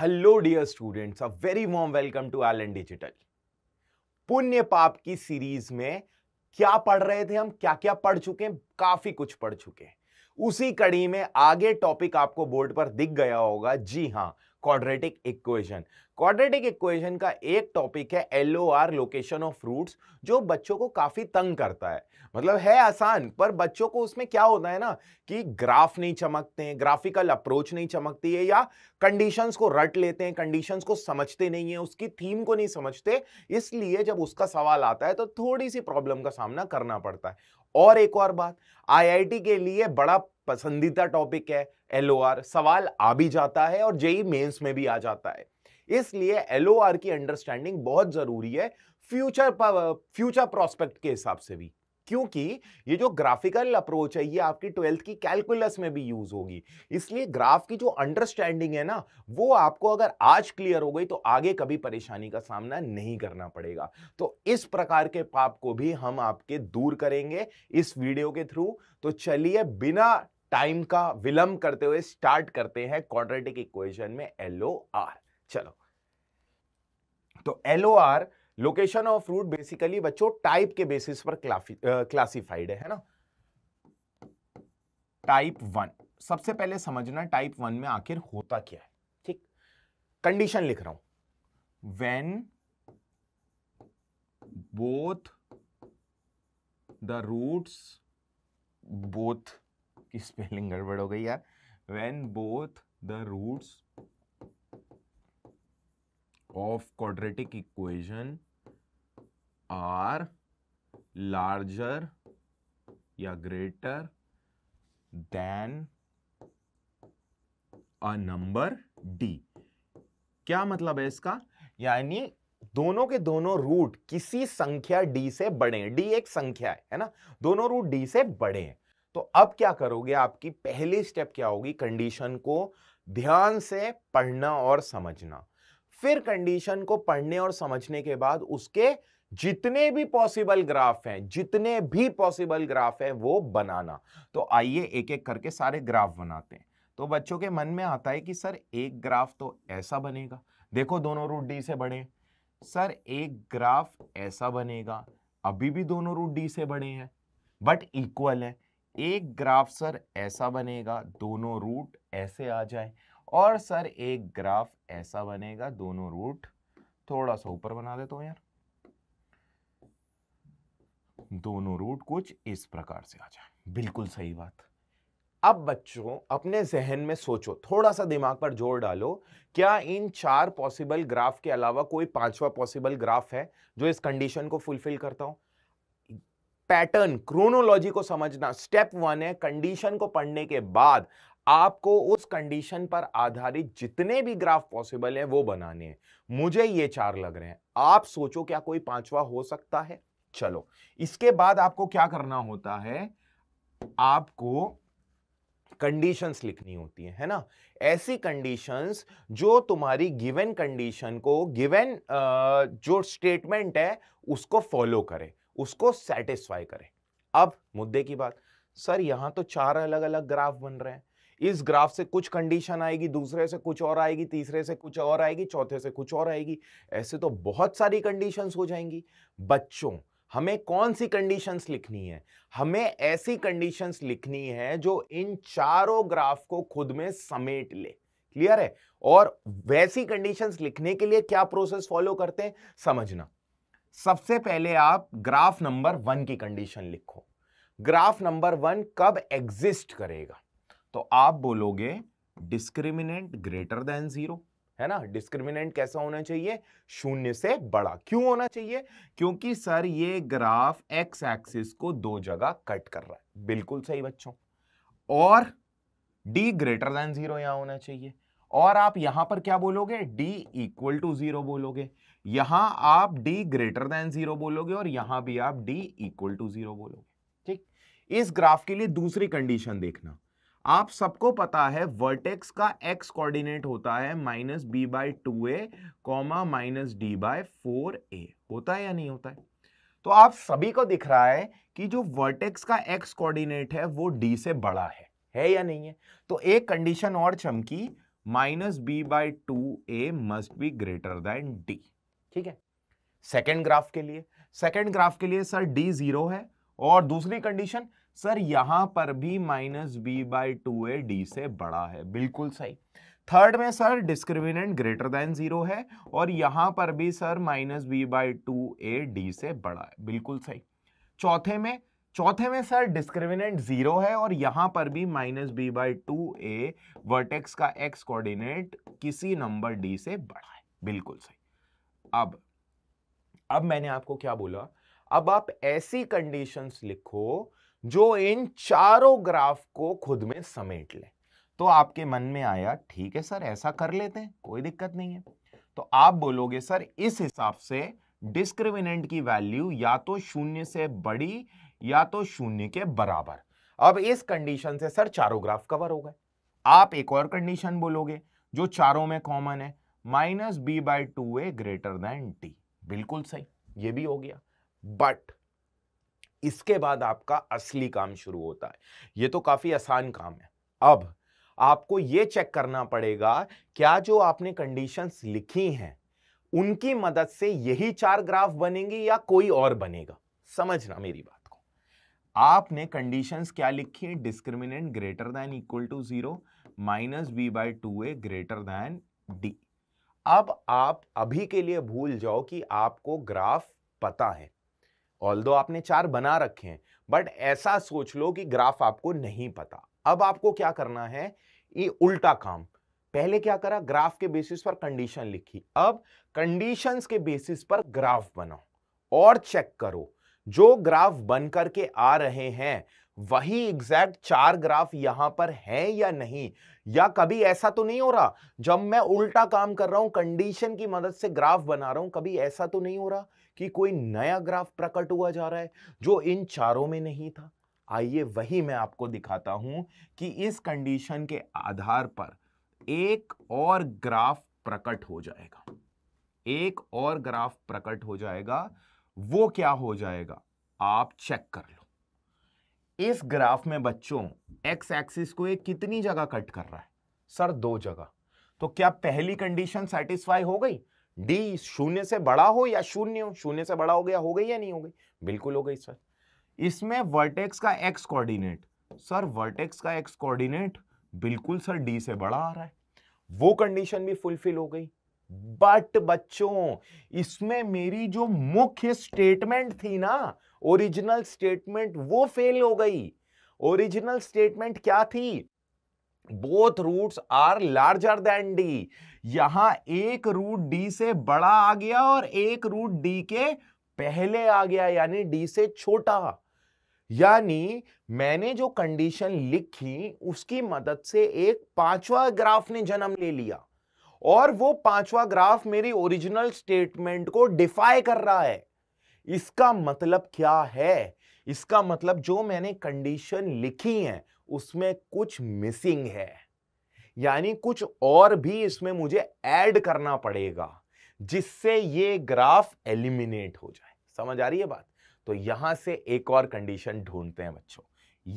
Hello dear students a very warm welcome to L N digital पुण्य पाप की series में क्या पढ़ रहे थे हम क्या क्या पढ़ चुके हैं काफी कुछ पढ़ चुके हैं उसी कड़ी में आगे टॉपिक आपको बोर्ड पर दिख गया होगा जी हां क्वाड्रेटिक इक्वेशन क्वाड्रेटिक इक्वेशन का एक टॉपिक है L O R location of roots जो बच्चों को काफी तंग करता है मतलब है आसान पर बच्चों को उसमें क्या होता है ना कि ग्राफ नहीं चमकते हैं ग्राफिकल अप्रोच नहीं चमकती है या कंडीशंस को रट लेते हैं कंडीशंस को समझते नहीं है उसकी थीम को नहीं समझते इसलिए जब उसका सवाल आता है तो थोड़ी सी प्रॉब्लम का सामना करना पड़ता है और एक और बात आईआईटी के लिए बड़ा पसंदीदा टॉपिक है एल सवाल आ भी जाता है और जेई मेंस में भी आ जाता है इसलिए एल की अंडरस्टैंडिंग बहुत ज़रूरी है फ्यूचर फ्यूचर प्रोस्पेक्ट के हिसाब से भी क्योंकि ये जो ग्राफिकल अप्रोच है ये आपकी ट्वेल्थ की कैलकुलस में भी यूज होगी इसलिए ग्राफ की जो अंडरस्टैंडिंग है ना वो आपको अगर आज क्लियर हो गई तो आगे कभी परेशानी का सामना नहीं करना पड़ेगा तो इस प्रकार के पाप को भी हम आपके दूर करेंगे इस वीडियो के थ्रू तो चलिए बिना टाइम का विलंब करते हुए स्टार्ट करते हैं क्वाड्रेटिक इक्वेशन में एलओ आर चलो तो L O R location of root basically बच्चों टाइप के बेसिस पर क्लासिफाइड है ना टाइप वन सबसे पहले समझना टाइप वन में आखिर होता क्या है ठीक कंडीशन लिख रहा हूं when both the roots both spelling गड़बड़ हो गई यार when both the roots of quadratic equation are larger या greater than a number D क्या मतलब है इसका यानी दोनों के दोनों रूट किसी संख्या डी से बड़े हैं डी एक संख्या है है ना दोनों रूट डी से बड़े हैं तो अब क्या करोगे आपकी पहली स्टेप क्या होगी कंडीशन को ध्यान से पढ़ना और समझना फिर कंडीशन को पढ़ने और समझने के बाद उसके जितने भी पॉसिबल ग्राफ हैं जितने भी पॉसिबल ग्राफ हैं वो बनाना तो आइए एक एक करके सारे ग्राफ बनाते हैं तो बच्चों के मन में आता है कि सर एक ग्राफ तो ऐसा बनेगा देखो दोनों रूट डी से बढ़े सर एक ग्राफ ऐसा बनेगा अभी भी दोनों रूट डी से बढ़े हैं बट इक्वल है एक ग्राफ सर ऐसा बनेगा दोनों रूट ऐसे आ जाए और सर एक ग्राफ ऐसा बनेगा दोनों रूट थोड़ा सा ऊपर बना देता हूं यार दोनों रूट कुछ इस प्रकार से आ जाए बिल्कुल सही बात अब बच्चों अपने जहन में सोचो थोड़ा सा दिमाग पर जोर डालो क्या इन चार पॉसिबल ग्राफ के अलावा कोई पांचवा पॉसिबल ग्राफ है जो इस कंडीशन को फुलफिल करता हूं पैटर्न क्रोनोलॉजी को समझना स्टेप वन है कंडीशन को पढ़ने के बाद आपको उस कंडीशन पर आधारित जितने भी ग्राफ पॉसिबल है वो बनाने हैं मुझे ये चार लग रहे हैं आप सोचो क्या कोई पांचवा हो सकता है चलो इसके बाद आपको क्या करना होता है आपको कंडीशंस लिखनी होती है, है ना ऐसी कंडीशंस जो तुम्हारी गिवन कंडीशन को गिवन जो स्टेटमेंट है उसको फॉलो करे उसको सेटिस्फाई करें अब मुद्दे की बात सर यहां तो चार अलग अलग ग्राफ बन रहे हैं इस ग्राफ से कुछ कंडीशन आएगी दूसरे से कुछ और आएगी तीसरे से कुछ और आएगी चौथे से कुछ और आएगी ऐसे तो बहुत सारी कंडीशंस हो जाएंगी बच्चों हमें कौन सी कंडीशंस लिखनी है हमें ऐसी कंडीशंस लिखनी है जो इन चारों ग्राफ को खुद में समेट ले क्लियर है और वैसी कंडीशंस लिखने के लिए क्या प्रोसेस फॉलो करते हैं समझना सबसे पहले आप ग्राफ नंबर वन की कंडीशन लिखो ग्राफ नंबर वन कब एग्जिस्ट करेगा तो आप बोलोगे डिस्क्रिमिनेंट ग्रेटर देन जीरो है ना डिस्क्रिमिनेंट कैसा होना चाहिए शून्य से बड़ा क्यों होना चाहिए क्योंकि सर ये ग्राफ एक्स एक्सिस को दो जगह कट कर रहा है बिल्कुल सही बच्चों और डी ग्रेटर देन जीरो यहां होना चाहिए और आप यहां पर क्या बोलोगे डी इक्वल टू जीरो बोलोगे यहां आप d ग्रेटर देन जीरो बोलोगे और यहां भी आप d इक्वल टू जीरो बोलोगे ठीक इस ग्राफ के लिए दूसरी कंडीशन देखना आप सबको पता है वर्टेक्स का x कोऑर्डिनेट होता है minus B by two A comma minus D by four A होता है या नहीं होता है तो आप सभी को दिख रहा है कि जो वर्टेक्स का x कोऑर्डिनेट है वो d से बड़ा है है या नहीं है तो एक कंडीशन और चमकी minus B by two A must be greater than D ठीक है सेकेंड ग्राफ के लिए सेकेंड ग्राफ के लिए सर डी जीरो है और दूसरी कंडीशन सर यहां पर भी minus B by two A D से बड़ा है बिल्कुल सही थर्ड में sir discriminant greater than zero है और यहां पर भी sir minus B by two A D से बड़ा है बिल्कुल सही चौथे में चौथे में सर डिस्क्रिमिनेंट जीरो है और यहां पर भी minus B by two A vertex का एक्स कोऑर्डिनेट किसी नंबर डी से बड़ा है बिल्कुल सही अब अब मैंने आपको क्या बोला अब आप ऐसी कंडीशंस लिखो जो इन चारों ग्राफ को खुद में समेट ले तो आपके मन में आया ठीक है सर ऐसा कर लेते हैं कोई दिक्कत नहीं है तो आप बोलोगे सर इस हिसाब से डिस्क्रिमिनेंट की वैल्यू या तो शून्य से बड़ी या तो शून्य के बराबर अब इस कंडीशन से सर चारों ग्राफ कवर हो गए आप एक और कंडीशन बोलोगे जो चारों में कॉमन है minus B by two A greater than T बिल्कुल सही ये भी हो गया बट इसके बाद आपका असली काम शुरू होता है ये तो काफी आसान काम है अब आपको ये चेक करना पड़ेगा क्या जो आपने कंडीशंस लिखी हैं उनकी मदद से यही चार ग्राफ बनेंगे या कोई और बनेगा समझना मेरी बात को आपने कंडीशंस क्या लिखी है discriminant greater than equal to zero minus B by two A greater than D अब आप अभी के लिए भूल जाओ कि आपको ग्राफ पता है ऑल दो आपने चार बना रखे हैं बट ऐसा सोच लो कि ग्राफ आपको नहीं पता अब आपको क्या करना है ये उल्टा काम पहले क्या करा ग्राफ के बेसिस पर कंडीशन लिखी अब कंडीशंस के बेसिस पर ग्राफ बनाओ और चेक करो जो ग्राफ बन करके आ रहे हैं वही एग्जैक्ट चार ग्राफ यहां पर हैं या नहीं या कभी ऐसा तो नहीं हो रहा जब मैं उल्टा काम कर रहा हूं कंडीशन की मदद से ग्राफ बना रहा हूं कभी ऐसा तो नहीं हो रहा कि कोई नया ग्राफ प्रकट हुआ जा रहा है जो इन चारों में नहीं था आइए वही मैं आपको दिखाता हूं कि इस कंडीशन के आधार पर एक और ग्राफ प्रकट हो जाएगा एक और ग्राफ प्रकट हो जाएगा वो क्या हो जाएगा आप चेक कर लो इस ग्राफ में बच्चों एक्स एक्सिस को ये कितनी जगह कट कर रहा है सर दो जगह तो क्या पहली कंडीशन सेटिस्फाई हो गई डी शून्य से बड़ा हो या शून्य हो शून्य से बड़ा हो गया हो गई या नहीं हो गई बिल्कुल हो गई सर इसमें वर्टेक्स का एक्स कोऑर्डिनेट सर वर्टेक्स का एक्स कोऑर्डिनेट बिल्कुल सर डी से बड़ा आ रहा है वो कंडीशन भी फुलफिल हो गई बट बच्चों इसमें मेरी जो मुख्य स्टेटमेंट थी ना ओरिजिनल स्टेटमेंट वो फेल हो गई ओरिजिनल स्टेटमेंट क्या थी both roots are larger than D यहां एक रूट डी से बड़ा आ गया और एक रूट डी के पहले आ गया यानी डी से छोटा यानी मैंने जो कंडीशन लिखी उसकी मदद से एक पांचवा ग्राफ ने जन्म ले लिया और वो पांचवा ग्राफ मेरी ओरिजिनल स्टेटमेंट को डिफाई कर रहा है इसका मतलब क्या है इसका मतलब जो मैंने कंडीशन लिखी है उसमें कुछ मिसिंग है यानी कुछ और भी इसमें मुझे ऐड करना पड़ेगा जिससे ये ग्राफ एलिमिनेट हो जाए समझ आ रही है बात तो यहां से एक और कंडीशन ढूंढते हैं बच्चों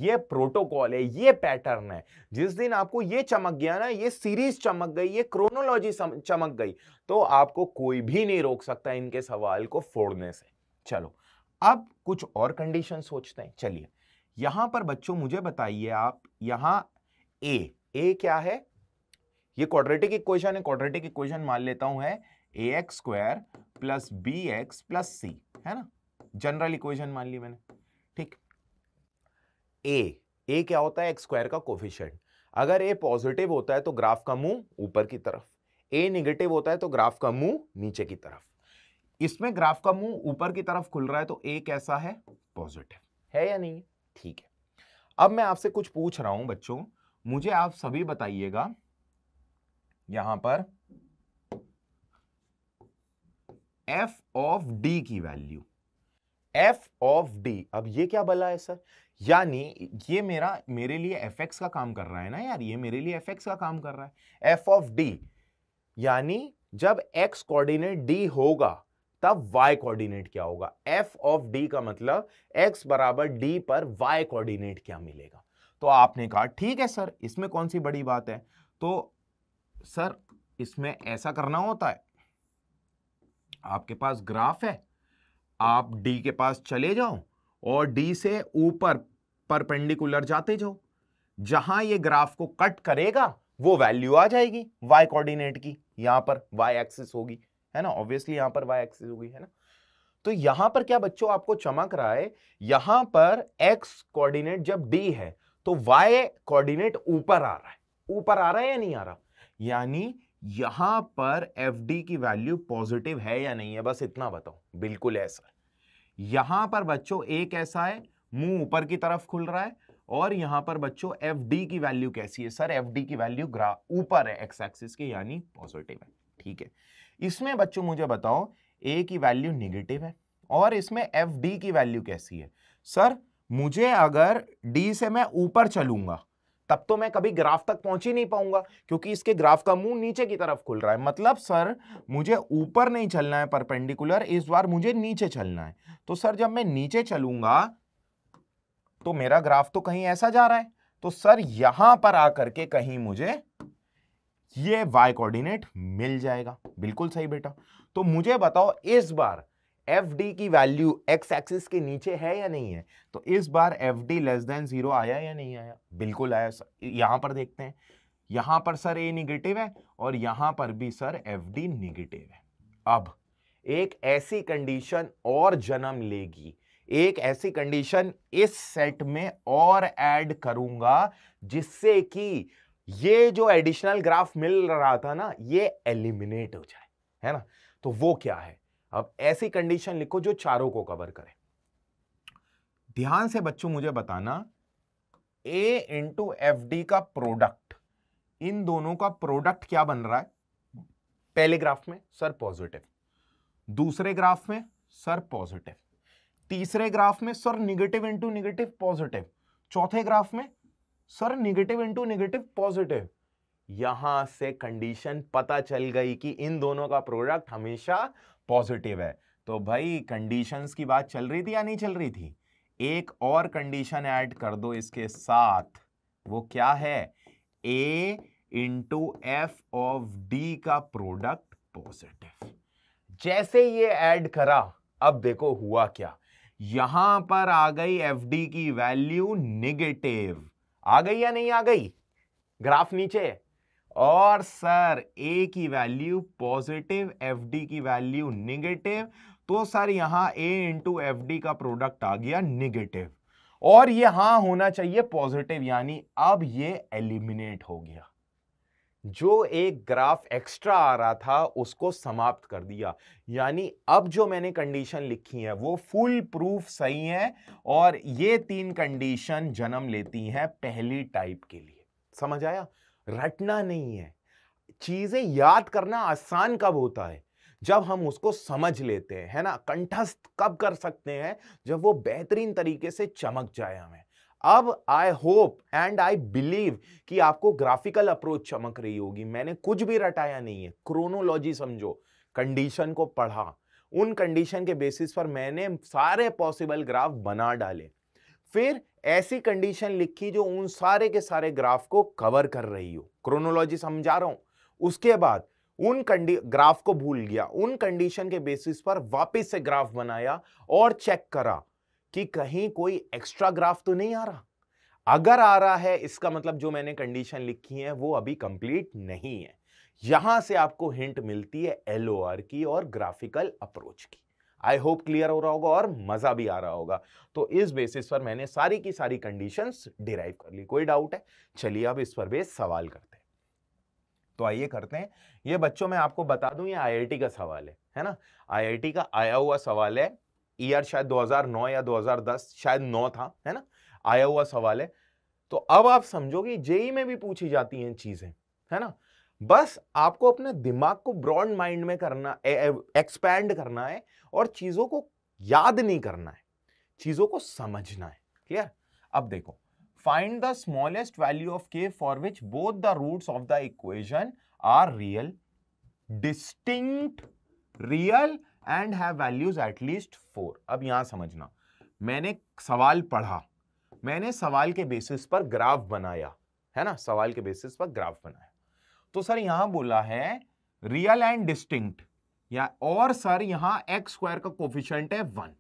ये प्रोटोकॉल है ये पैटर्न है जिस दिन आपको ये चमक गया ना ये सीरीज चमक गई ये क्रोनोलॉजी चमक गई तो आपको कोई भी नहीं रोक सकता इनके सवाल को फोड़ने से चलो अब कुछ और कंडीशन सोचते हैं चलिए यहां पर बच्चों मुझे बताइए आप यहां ए ए क्या है ये क्वाड्रेटिक इक्वेशन है क्वाड्रेटिक इक्वेशन मान लेता हूं है A X square plus B X plus C है ना जनरल इक्वेशन मान ली मैंने ठीक ए ए क्या होता है एक्स स्क्वायर का कोफिशियंट अगर ए पॉजिटिव होता है तो ग्राफ का मुंह ऊपर की तरफ ए निगेटिव होता है तो ग्राफ का मुंह नीचे की तरफ इसमें ग्राफ का मुंह ऊपर की तरफ खुल रहा है तो ए कैसा है पॉजिटिव है या नहीं ठीक है अब मैं आपसे कुछ पूछ रहा हूं बच्चों मुझे आप सभी बताइएगा यहां पर एफ ऑफ डी की वैल्यू एफ ऑफ डी अब ये क्या बला है सर यानी ये मेरा मेरे लिए एफ एक्स का काम कर रहा है ना यार ये मेरे लिए एफ एक्स का काम कर रहा है एफ ऑफ डी यानी जब एक्स कोऑर्डिनेट डी होगा तब y कोऑर्डिनेट क्या होगा f ऑफ d का मतलब x बराबर d पर y कोऑर्डिनेट क्या मिलेगा तो आपने कहा ठीक है सर इसमें कौन सी बड़ी बात है तो सर इसमें ऐसा करना होता है आपके पास ग्राफ है आप d के पास चले जाओ और d से ऊपर परपेंडिकुलर जाते जाओ जहां ये ग्राफ को कट करेगा वो वैल्यू आ जाएगी y कोऑर्डिनेट की यहां पर y एक्सिस होगी है ना ऑब्वियसली यहाँ पर वाई एक्सिस होगी है ना तो यहां पर क्या बच्चों आपको चमक रहा है यहां पर एक्स कोऑर्डिनेट जब डी है तो वाई कोऑर्डिनेट ऊपर आ रहा है ऊपर आ रहा है या नहीं आ रहा यानी यहां पर एफ डी की वैल्यू पॉजिटिव है या नहीं है बस इतना बताओ बिल्कुल ऐसा यहां पर बच्चों एक ऐसा है मुंह ऊपर की तरफ खुल रहा है और यहां पर बच्चों एफ डी की वैल्यू कैसी है सर एफ डी की वैल्यू ऊपर है एक्स एक्सिस के यानी पॉजिटिव है ठीक है इसमें बच्चों मुझे बताओ ए की वैल्यू निगेटिव है और इसमें एफ डी की वैल्यू कैसी है सर मुझे अगर डी से मैं ऊपर चलूंगा तब तो मैं कभी ग्राफ तक पहुंच ही नहीं पाऊंगा क्योंकि इसके ग्राफ का मुंह नीचे की तरफ खुल रहा है मतलब सर मुझे ऊपर नहीं चलना है परपेंडिकुलर इस बार मुझे नीचे चलना है तो सर जब मैं नीचे चलूंगा तो मेरा ग्राफ तो कहीं ऐसा जा रहा है तो सर यहां पर आकर के कहीं मुझे ये y कोऑर्डिनेट मिल जाएगा बिल्कुल सही बेटा तो मुझे बताओ इस बार एफ डी की वैल्यू एक्स एक्सिस के नीचे है या नहीं है तो इस बार F D less than zero आया या नहीं आया बिल्कुल आया यहाँ पर देखते हैं यहाँ पर सर ए निगेटिव है और यहाँ पर भी सर एफ डी निगेटिव है अब एक ऐसी कंडीशन और जन्म लेगी एक ऐसी कंडीशन इस सेट में और ऐड करूंगा जिससे कि ये जो एडिशनल ग्राफ मिल रहा था ना ये एलिमिनेट हो जाए है ना तो वो क्या है अब ऐसी कंडीशन लिखो जो चारों को कवर करे ध्यान से बच्चों मुझे बताना ए इंटू एफ डी का प्रोडक्ट इन दोनों का प्रोडक्ट क्या बन रहा है पहले ग्राफ में सर पॉजिटिव दूसरे ग्राफ में सर पॉजिटिव तीसरे ग्राफ में sir negative into negative positive चौथे ग्राफ में sir negative into negative positive यहां से कंडीशन पता चल गई कि इन दोनों का प्रोडक्ट हमेशा पॉजिटिव है तो भाई कंडीशंस की बात चल रही थी या नहीं चल रही थी एक और कंडीशन ऐड कर दो इसके साथ वो क्या है A into F of D का प्रोडक्ट पॉजिटिव जैसे ये ऐड करा अब देखो हुआ क्या यहां पर आ गई एफ डी की वैल्यू निगेटिव आ गई या नहीं आ गई ग्राफ नीचे और सर ए की वैल्यू पॉजिटिव एफ की वैल्यू निगेटिव तो सर यहाँ ए इंटू एफ का प्रोडक्ट आ गया निगेटिव और ये हाँ होना चाहिए पॉजिटिव यानी अब ये एलिमिनेट हो गया जो एक ग्राफ एक्स्ट्रा आ रहा था उसको समाप्त कर दिया यानी अब जो मैंने कंडीशन लिखी है वो फुल प्रूफ सही है और ये तीन कंडीशन जन्म लेती हैं पहली टाइप के लिए समझ आया रटना नहीं है चीज़ें याद करना आसान कब होता है जब हम उसको समझ लेते हैं है ना कंठस्थ कब कर सकते हैं जब वो बेहतरीन तरीके से चमक जाए हमें अब I hope and I believe कि आपको ग्राफिकल अप्रोच चमक रही होगी मैंने कुछ भी रटाया नहीं है क्रोनोलॉजी समझो कंडीशन को पढ़ा उन कंडीशन के बेसिस पर मैंने सारे पॉसिबल ग्राफ बना डाले फिर ऐसी कंडीशन लिखी जो उन सारे के सारे ग्राफ को कवर कर रही हो क्रोनोलॉजी समझा रहा हूं उसके बाद उन कंडी ग्राफ को भूल गया उन कंडीशन के बेसिस पर वापस से ग्राफ बनाया और चेक करा कि कहीं कोई एक्स्ट्रा ग्राफ तो नहीं आ रहा अगर आ रहा है इसका मतलब जो मैंने कंडीशन लिखी है वो अभी कंप्लीट नहीं है यहां से आपको हिंट मिलती है एल की और ग्राफिकल अप्रोच की आई होप क्लियर हो रहा होगा और मजा भी आ रहा होगा तो इस बेसिस पर मैंने सारी की सारी कंडीशंस डिराइव कर ली कोई डाउट है चलिए अब इस पर भी सवाल करते हैं तो आइए करते हैं ये बच्चों मैं आपको बता दूं ये आईआईटी का सवाल है है ना आईआईटी का आया हुआ सवाल है ईयर शायद 2009 या 2010 शायद 9 था है ना आया हुआ सवाल है तो अब आप समझो कि जेई में भी पूछी जाती हैं चीजें है ना बस आपको अपने दिमाग को ब्रॉड माइंड में करना एक्सपैंड करना है और चीजों को याद नहीं करना है चीजों को समझना है क्लियर अब देखो find the smallest value of K for which both the roots of the equation are real distinct real and have values at least four अब यहाँ समझना मैंने सवाल पढ़ा मैंने सवाल के बेसिस पर ग्राफ बनाया है ना सवाल के बेसिस पर ग्राफ बनाया तो सर यहां बोला है रियल एंड डिस्टिंक्ट या और सर यहाँ एक्स स्क्वायर का कोफिशेंट है वन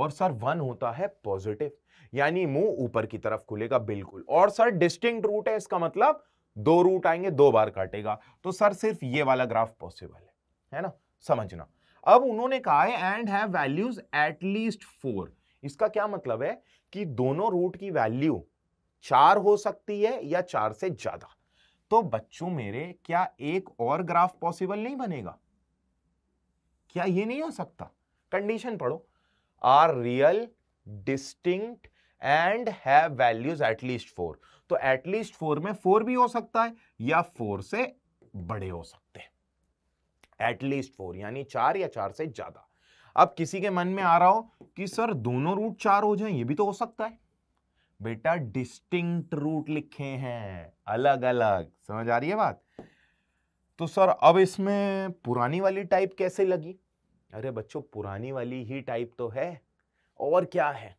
और सर वन होता है पॉजिटिव यानी मुंह ऊपर की तरफ खुलेगा बिल्कुल और सर डिस्टिंक्ट रूट है इसका मतलब दो रूट आएंगे दो बार काटेगा तो सर सिर्फ ये वाला ग्राफ पॉसिबल है है ना समझना अब उन्होंने कहा है and have values at least four इसका क्या मतलब है कि दोनों रूट की वैल्यू चार हो सकती है या चार से ज्यादा तो बच्चों मेरे क्या एक और ग्राफ पॉसिबल नहीं बनेगा क्या ये नहीं हो सकता कंडीशन पढ़ो are real distinct and have values at least four तो एटलीस्ट फोर में फोर भी हो सकता है या फोर से बड़े हो सकते हैं एटलीस्ट फोर यानी चार या चार से ज्यादा अब किसी के मन में आ रहा हो कि सर दोनों रूट चार हो जाए ये भी तो हो सकता है बेटा डिस्टिंक्ट रूट लिखे हैं अलग अलग समझ आ रही है बात तो सर अब इसमें पुरानी वाली टाइप कैसे लगी अरे बच्चों पुरानी वाली ही टाइप तो है और क्या है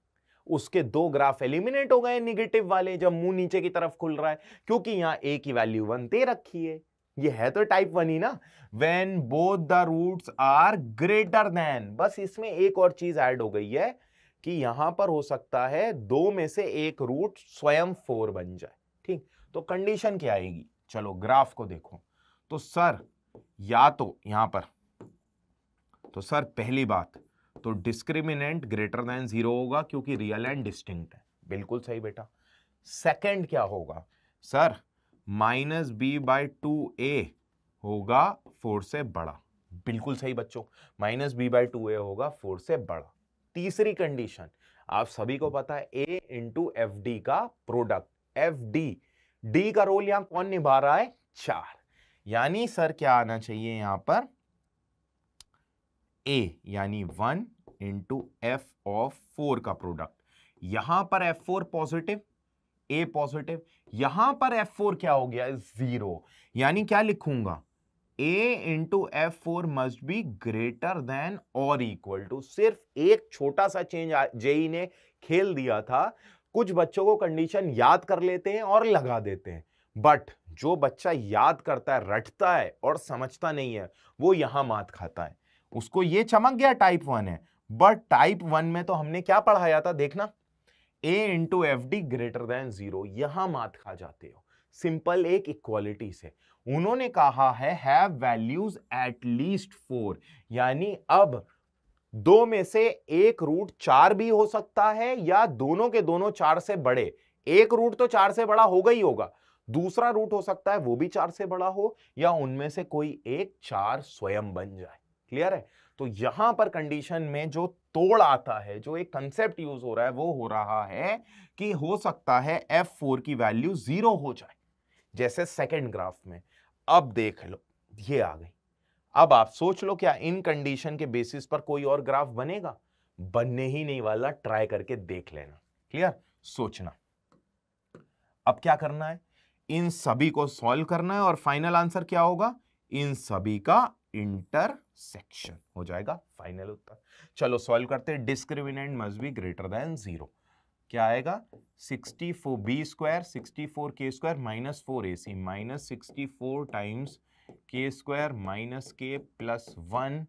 उसके दो ग्राफ एलिमिनेट हो गए निगेटिव वाले जब मुंह नीचे की तरफ खुल रहा है क्योंकि यहां ए की वैल्यू वन दे रखी है ये है तो टाइप वन ही ना when both the root are greater than बस इसमें एक और चीज ऐड हो गई है कि यहां पर हो सकता है दो में से एक रूट स्वयं फोर बन जाए ठीक तो कंडीशन क्या आएगी चलो ग्राफ को देखो तो सर या तो यहां पर तो सर पहली बात तो डिस्क्रिमिनेंट ग्रेटर देन जीरो होगा क्योंकि रियल एंड डिस्टिंक्ट है बिल्कुल सही बेटा सेकंड क्या होगा sir minus B by two A होगा फोर से बड़ा बिल्कुल सही बच्चों minus B by two A होगा फोर से बड़ा तीसरी कंडीशन आप सभी को पता है ए इंटू एफ डी का प्रोडक्ट एफ डी डी का रोल यहां कौन निभा रहा है चार यानी सर क्या आना चाहिए यहां पर ए यानी one into F of four का प्रोडक्ट यहां पर F four positive A positive यहां पर एफ फोर क्या हो गया जीरो यानी क्या लिखूंगा A into F four must be greater than और इक्वल टू सिर्फ एक छोटा सा चेंज जेई e ने खेल दिया था कुछ बच्चों को कंडीशन याद कर लेते हैं और लगा देते हैं बट जो बच्चा याद करता है रटता है और समझता नहीं है वो यहां मात खाता है उसको ये चमक गया टाइप वन है बट टाइप वन में तो हमने क्या पढ़ाया था देखना A into F D greater than zero यहां मात खा जाते हो सिंपल एक इक्वालिटी से उन्होंने कहा है have values at least four यानी अब दो में से एक रूट चार भी हो सकता है या दोनों के दोनों चार से बड़े एक रूट तो चार से बड़ा होगा ही होगा दूसरा रूट हो सकता है वो भी चार से बड़ा हो या उनमें से कोई एक चार स्वयं बन जाए क्लियर है तो यहां पर कंडीशन में जो तोड़ आता है जो एक कंसेप्ट यूज हो रहा है वो हो रहा है कि हो सकता है एफ फोर की वैल्यू जीरो हो जाए जैसे सेकेंड ग्राफ में अब देख लो ये आ गई अब आप सोच लो क्या इन कंडीशन के बेसिस पर कोई और ग्राफ बनेगा बनने ही नहीं वाला ट्राई करके देख लेना क्लियर सोचना अब क्या करना है इन सभी को सॉल्व करना है और फाइनल आंसर क्या होगा इन सभी का इंटरसेक्शन हो जाएगा फाइनल उत्तर चलो सॉल्व करते हैं discriminant must be greater than zero क्या आएगा sixty four B square sixty four K square minus four A C minus sixty four times K square minus K plus one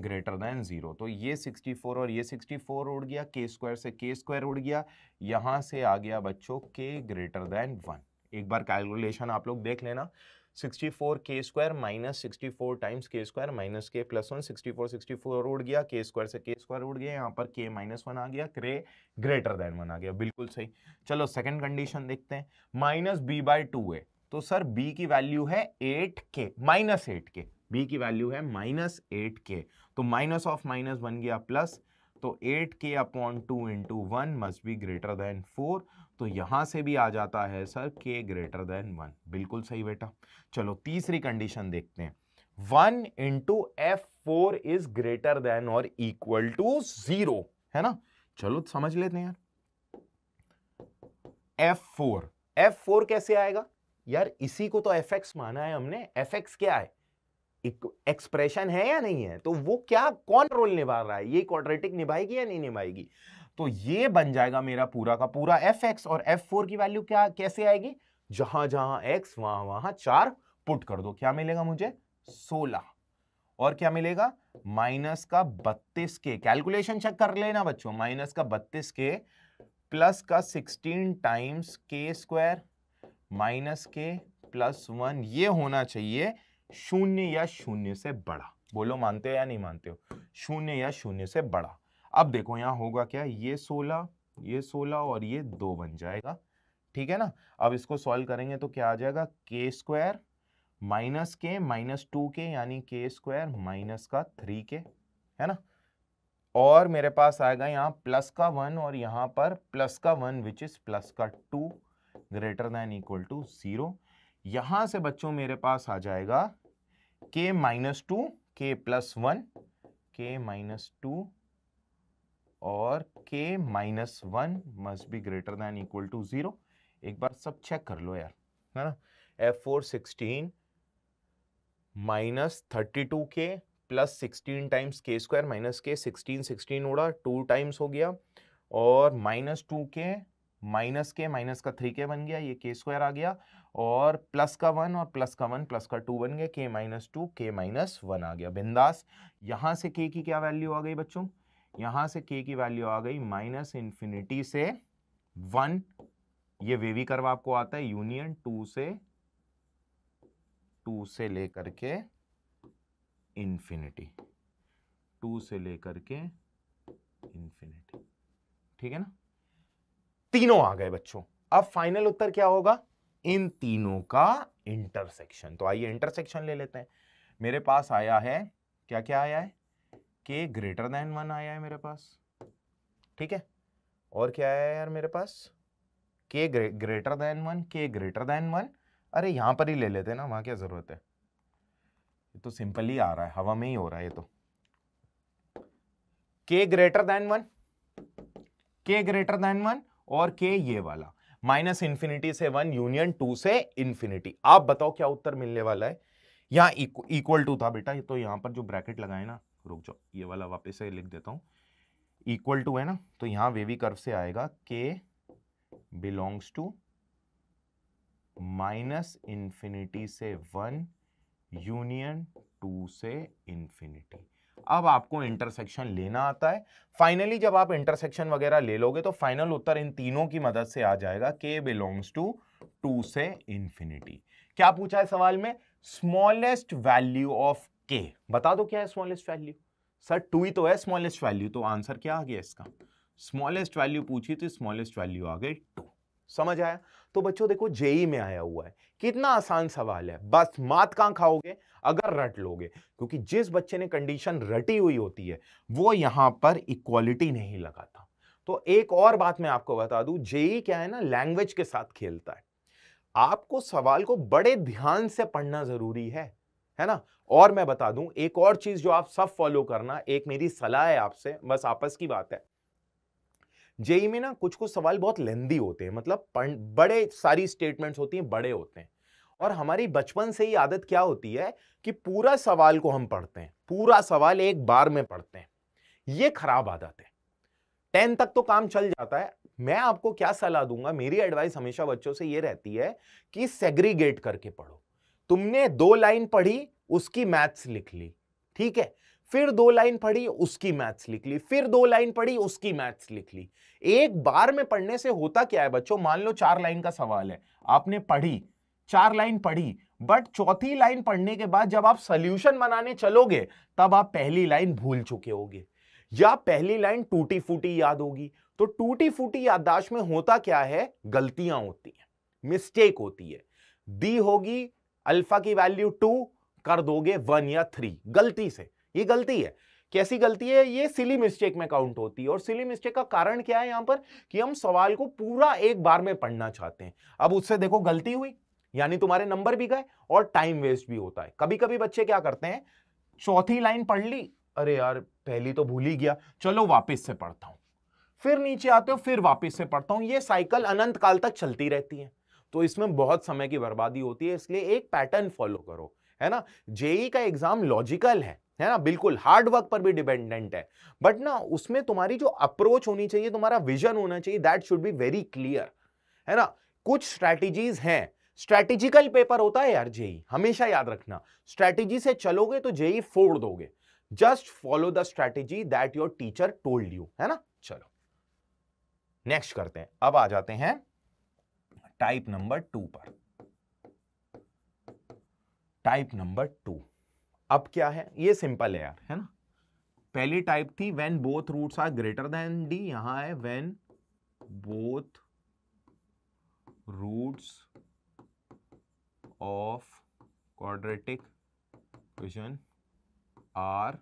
greater than zero तो ये sixty four और ये sixty four उड़ गया के square से के स्क्वायर उड़ गया यहां से आ गया बच्चों के ग्रेटर देन वन एक बार कैलकुलेशन आप लोग देख लेना sixty four K square minus sixty four times K square minus K plus one sixty four sixty four उड़ गया के स्क्वायर से के स्क्वायर उड़ गया यहाँ पर के माइनस वन आ गया क्रे ग्रेटर देन वन आ गया बिल्कुल सही चलो सेकंड कंडीशन देखते हैं माइनस बी बाई टू है तो सर बी की वैल्यू है eight K minus eight K B की वैल्यू है माइनस एट के तो माइनस ऑफ माइनस बन गया प्लस तो eight K upon two into one must be greater than four तो यहां से भी आ जाता है सर के ग्रेटर देन वन बिल्कुल सही बेटा चलो तीसरी कंडीशन देखते हैं one into F four is greater than और इक्वल टू जीरो है ना चलो समझ लेते हैं यार एफ फोर एफ फोर कैसे आएगा यार इसी को तो एफ एक्स माना है हमने एफ एक्स क्या है एक्सप्रेशन है या नहीं है तो वो क्या कौन रोल निभा रहा है ये क्वाड्रेटिक निभाएगी या नहीं निभाएगी तो ये बन जाएगा मेरा पूरा का पूरा एफ एक्स और एफ फोर की वैल्यू क्या कैसे आएगी जहां जहां एक्स वहां वहां चार पुट कर दो क्या मिलेगा मुझे सोलह और क्या मिलेगा माइनस का बत्तीस के कैलकुलेशन चेक कर लेना बच्चों माइनस का बत्तीस के प्लस का sixteen times K square minus K plus one ये होना चाहिए शून्य या शून्य से बड़ा बोलो मानते हो या नहीं मानते हो शून्य या शून्य से बड़ा अब देखो यहाँ होगा क्या ये सोलह ये सोलह और ये दो बन जाएगा ठीक है ना अब इसको सॉल्व करेंगे तो क्या आ जाएगा K square minus K minus two K यानी के स्क्वायर माइनस का थ्री के है ना और मेरे पास आएगा यहाँ प्लस का वन और यहाँ पर प्लस का वन विच इज प्लस का two greater than equal to zero यहां से बच्चों मेरे पास आ जाएगा K minus two K plus one K minus two और k minus one must be greater than equal to zero एक बार सब चेक कर लो यार है ना F four sixteen minus thirty two K plus sixteen times K square minus K sixteen sixteen उड़ा टू टाइम्स हो गया और माइनस टू के माइनस के माइनस का थ्री के बन गया ये के स्क्वायर आ गया और प्लस का वन और प्लस का वन प्लस का टू बन गया के माइनस टू के माइनस वन आ गया बिंदास यहाँ से के की क्या वैल्यू आ गई बच्चों यहां से के की वैल्यू आ गई माइनस इंफिनिटी से वन ये वेवी कर्व आपको आता है यूनियन टू से टू से लेकर के इन्फिनिटी टू से लेकर के इंफिनिटी ठीक है ना तीनों आ गए बच्चों अब फाइनल उत्तर क्या होगा इन तीनों का इंटरसेक्शन तो आइए इंटरसेक्शन ले लेते हैं मेरे पास आया है क्या क्या आया है के ग्रेटर देन वन आया है मेरे पास ठीक है और क्या आया यार मेरे पास k greater than one k greater than one अरे यहां पर ही ले लेते ना वहां क्या ज़रूरत है ये तो सिंपल ही आ रहा है हवा में ही हो रहा है ये तो k greater than one k greater than one और के ये वाला माइनस इंफिनिटी से वन यूनियन टू से इन्फिनिटी आप बताओ क्या उत्तर मिलने वाला है यहां इक्वल टू था बेटा ये तो यहां पर जो ब्रैकेट लगाए ना रुक जाओ ये वाला वापस से लिख देता हूँ इक्वल टू है ना तो यहाँ वेवी कर्व से आएगा k belongs to minus infinity से वन यूनियन टू से इन्फिनिटी अब आपको इंटरसेक्शन लेना आता है फाइनली जब आप इंटरसेक्शन वगैरह ले लोगे तो फाइनल उत्तर इन तीनों की मदद से आ जाएगा के बिलोंग्स टू टू से इन्फिनिटी क्या पूछा है सवाल में स्मॉलेस्ट वैल्यू ऑफ के बता दो क्या है स्मॉलेस्ट वैल्यू सर टू ही तो है स्मॉलेस्ट वैल्यू तो आंसर क्या आ गया इसका स्मॉलेस्ट वैल्यू पूछी तो स्मॉलेस्ट वैल्यू आ गई टू समझ आया तो बच्चों देखो जेई में आया हुआ है कितना आसान सवाल है बस मात कहां खाओगे अगर रट लोगे क्योंकि जिस बच्चे ने कंडीशन रटी हुई होती है वो यहां पर इक्वालिटी नहीं लगाता तो एक और बात मैं आपको बता दू जेई क्या है ना लैंग्वेज के साथ खेलता है आपको सवाल को बड़े ध्यान से पढ़ना जरूरी है है ना और मैं बता दूं एक और चीज जो आप सब फॉलो करना एक मेरी सलाह है आपसे बस आपस की बात है जेई में ना कुछ कुछ सवाल बहुत लेंदी होते हैं मतलब बड़े सारी स्टेटमेंट होती हैं बड़े होते हैं और हमारी बचपन से ही आदत क्या होती है कि पूरा सवाल को हम पढ़ते हैं पूरा सवाल एक बार में पढ़ते हैं ये खराब आदत है टेन तक तो काम चल जाता है मैं आपको क्या सलाह दूंगा मेरी एडवाइस हमेशा बच्चों से ये रहती है कि सेग्रीगेट करके पढ़ो तुमने दो लाइन पढ़ी उसकी मैथ्स लिख ली ठीक है फिर दो लाइन पढ़ी उसकी मैथ्स लिख ली फिर दो लाइन पढ़ी उसकी मैथ्स लिख ली एक बार में पढ़ने से होता क्या है बच्चों मान लो चार लाइन का सवाल है आपने पढ़ी चार लाइन पढ़ी बट चौथी लाइन पढ़ने के बाद जब आप सोल्यूशन बनाने चलोगे तब आप पहली लाइन भूल चुके होगे या पहली लाइन टूटी फूटी याद होगी तो टूटी फूटी याददाश्त में होता क्या है गलतियां होती हैं मिस्टेक होती है दी होगी अल्फा की वैल्यू टू कर दोगे वन या थ्री गलती से ये गलती है कैसी गलती है ये सिली मिस्टेक में काउंट होती है और सिली मिस्टेक का कारण क्या है यहां पर कि हम सवाल को पूरा एक बार में पढ़ना चाहते हैं अब उससे देखो गलती हुई यानी तुम्हारे नंबर भी गए और टाइम वेस्ट भी होता है कभी कभी बच्चे क्या करते हैं चौथी लाइन पढ़ ली अरे यार पहली तो भूल ही गया चलो वापिस से पढ़ता हूं फिर नीचे आते हो फिर वापिस से पढ़ता हूं ये साइकिल अनंत काल तक चलती रहती है तो इसमें बहुत समय की बर्बादी होती है इसलिए एक पैटर्न फॉलो करो है ना जेई e का एग्जाम लॉजिकल है है ना बिल्कुल हार्ड वर्क पर भी डिपेंडेंट है बट ना उसमें तुम्हारी जो अप्रोच होनी चाहिए तुम्हारा विजन होना चाहिए that should be very clear है ना कुछ स्ट्रैटेजीज हैं स्ट्रैटेजिकल पेपर होता है यार जेई e, हमेशा याद रखना स्ट्रैटेजी से चलोगे तो जेई e फोड़ दोगे just follow the strategy that your teacher told you है ना चलो नेक्स्ट करते हैं अब आ जाते हैं टाइप नंबर टू पर टाइप नंबर टू अब क्या है ये सिंपल है यार है ना पहली टाइप थी when both roots are greater than D यहां है when both roots of quadratic equation are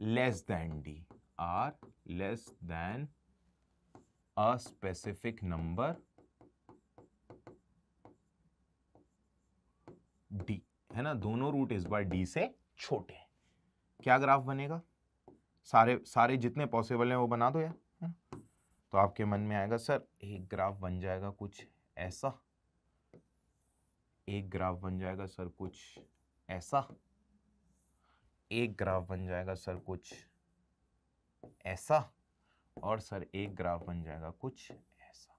less than d are less than a specific number d है ना दोनों रूट इस बार d से छोटे हैं क्या ग्राफ बनेगा सारे सारे जितने पॉसिबल हैं वो बना दो यार है? तो आपके मन में आएगा सर एक ग्राफ बन जाएगा कुछ ऐसा एक ग्राफ बन जाएगा सर कुछ ऐसा एक ग्राफ बन जाएगा सर कुछ ऐसा और सर एक ग्राफ बन जाएगा कुछ ऐसा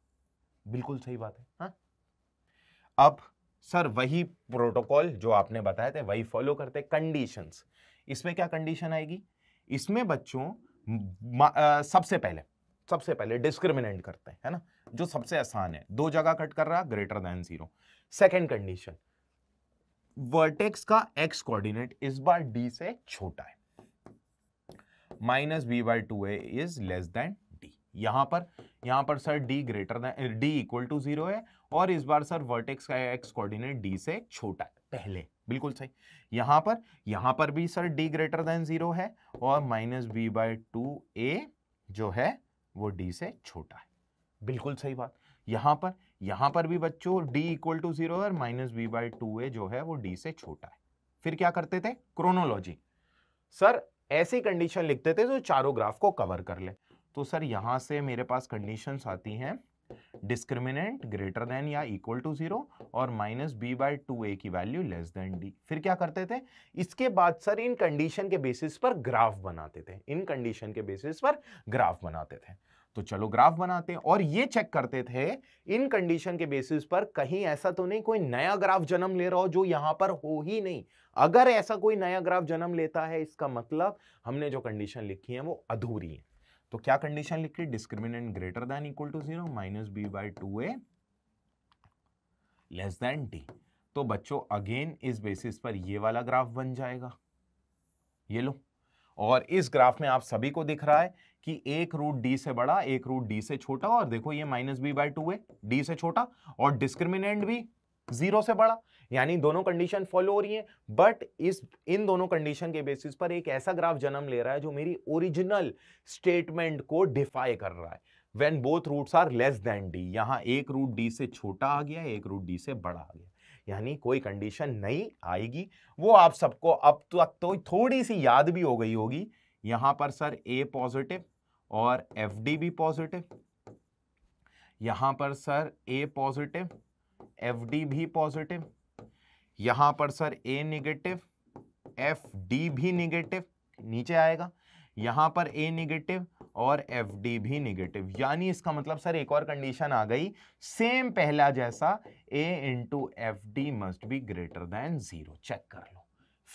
बिल्कुल सही बात है हा? अब सर वही प्रोटोकॉल जो आपने बताया थे वही फॉलो करते कंडीशंस इसमें क्या कंडीशन आएगी इसमें बच्चों सबसे पहले सबसे पहले डिस्क्रिमिनेंट करते हैं है ना जो सबसे आसान है दो जगह कट कर रहा greater than zero second condition vertex का एक्स कोऑर्डिनेट इस बार डी से छोटा है minus B by two a is less than d यहाँ पर यहाँ पर sir d greater d equal to zero है और इस बार सर वर्टेक्स का एक्स कोऑर्डिनेट डी से छोटा है पहले बिल्कुल सही यहाँ पर यहाँ पर भी sir d greater than zero है और minus B by two a जो है वो डी से छोटा है बिल्कुल सही बात यहाँ पर यहाँ पर भी बच्चों डी इक्वल टू जीरो और minus B by two a जो है वो डी से छोटा है फिर क्या करते थे क्रोनोलॉजी सर ऐसी कंडीशन लिखते थे जो चारों ग्राफ को कवर कर ले तो सर यहां से मेरे पास कंडीशन आती हैं डिस्क्रिमिनेंट ग्रेटर देन या इक्वल टू जीरो और minus b by two a की वैल्यू लेस देन डी फिर क्या करते थे इसके बाद सर इन कंडीशन के बेसिस पर ग्राफ बनाते थे इन कंडीशन के बेसिस पर ग्राफ बनाते थे तो चलो ग्राफ बनाते हैं और ये चेक करते थे इन कंडीशन के बेसिस पर कहीं ऐसा तो नहीं कोई नया ग्राफ जन्म ले रहा हो जो यहां पर हो ही नहीं अगर ऐसा कोई नया ग्राफ जन्म लेता है इसका मतलब हमने जो कंडीशन लिखी है वो अधूरी है तो क्या कंडीशन लिखी है discriminant greater than equal to zero minus B by two a less than d तो बच्चों अगेन इस बेसिस पर ये वाला ग्राफ बन जाएगा ये लो और इस ग्राफ में आप सभी को दिख रहा है कि एक रूट डी से बड़ा एक रूट डी से छोटा और देखो ये माइनस बी बाई टू है डी से छोटा और डिस्क्रिमिनेंट भी जीरो से बड़ा यानी दोनों कंडीशन फॉलो हो रही है बट इस इन दोनों कंडीशन के बेसिस पर एक ऐसा ग्राफ जन्म ले रहा है जो मेरी ओरिजिनल स्टेटमेंट को डिफाई कर रहा है when both roots are less than d यहाँ एक रूट डी से छोटा आ गया एक रूट डी से बड़ा आ गया यानी कोई कंडीशन नहीं आएगी वो आप सबको अब तक तो थोड़ी सी याद भी हो गई होगी यहां पर सर ए पॉजिटिव और एफ डी भी पॉजिटिव यहां पर sir a positive f d भी पॉजिटिव यहां पर sir a negative f d भी निगेटिव नीचे आएगा यहां पर ए निगेटिव और एफ डी भी निगेटिव यानी इसका मतलब सर एक और कंडीशन आ गई सेम पहला जैसा a into F d must be greater than zero check कर लो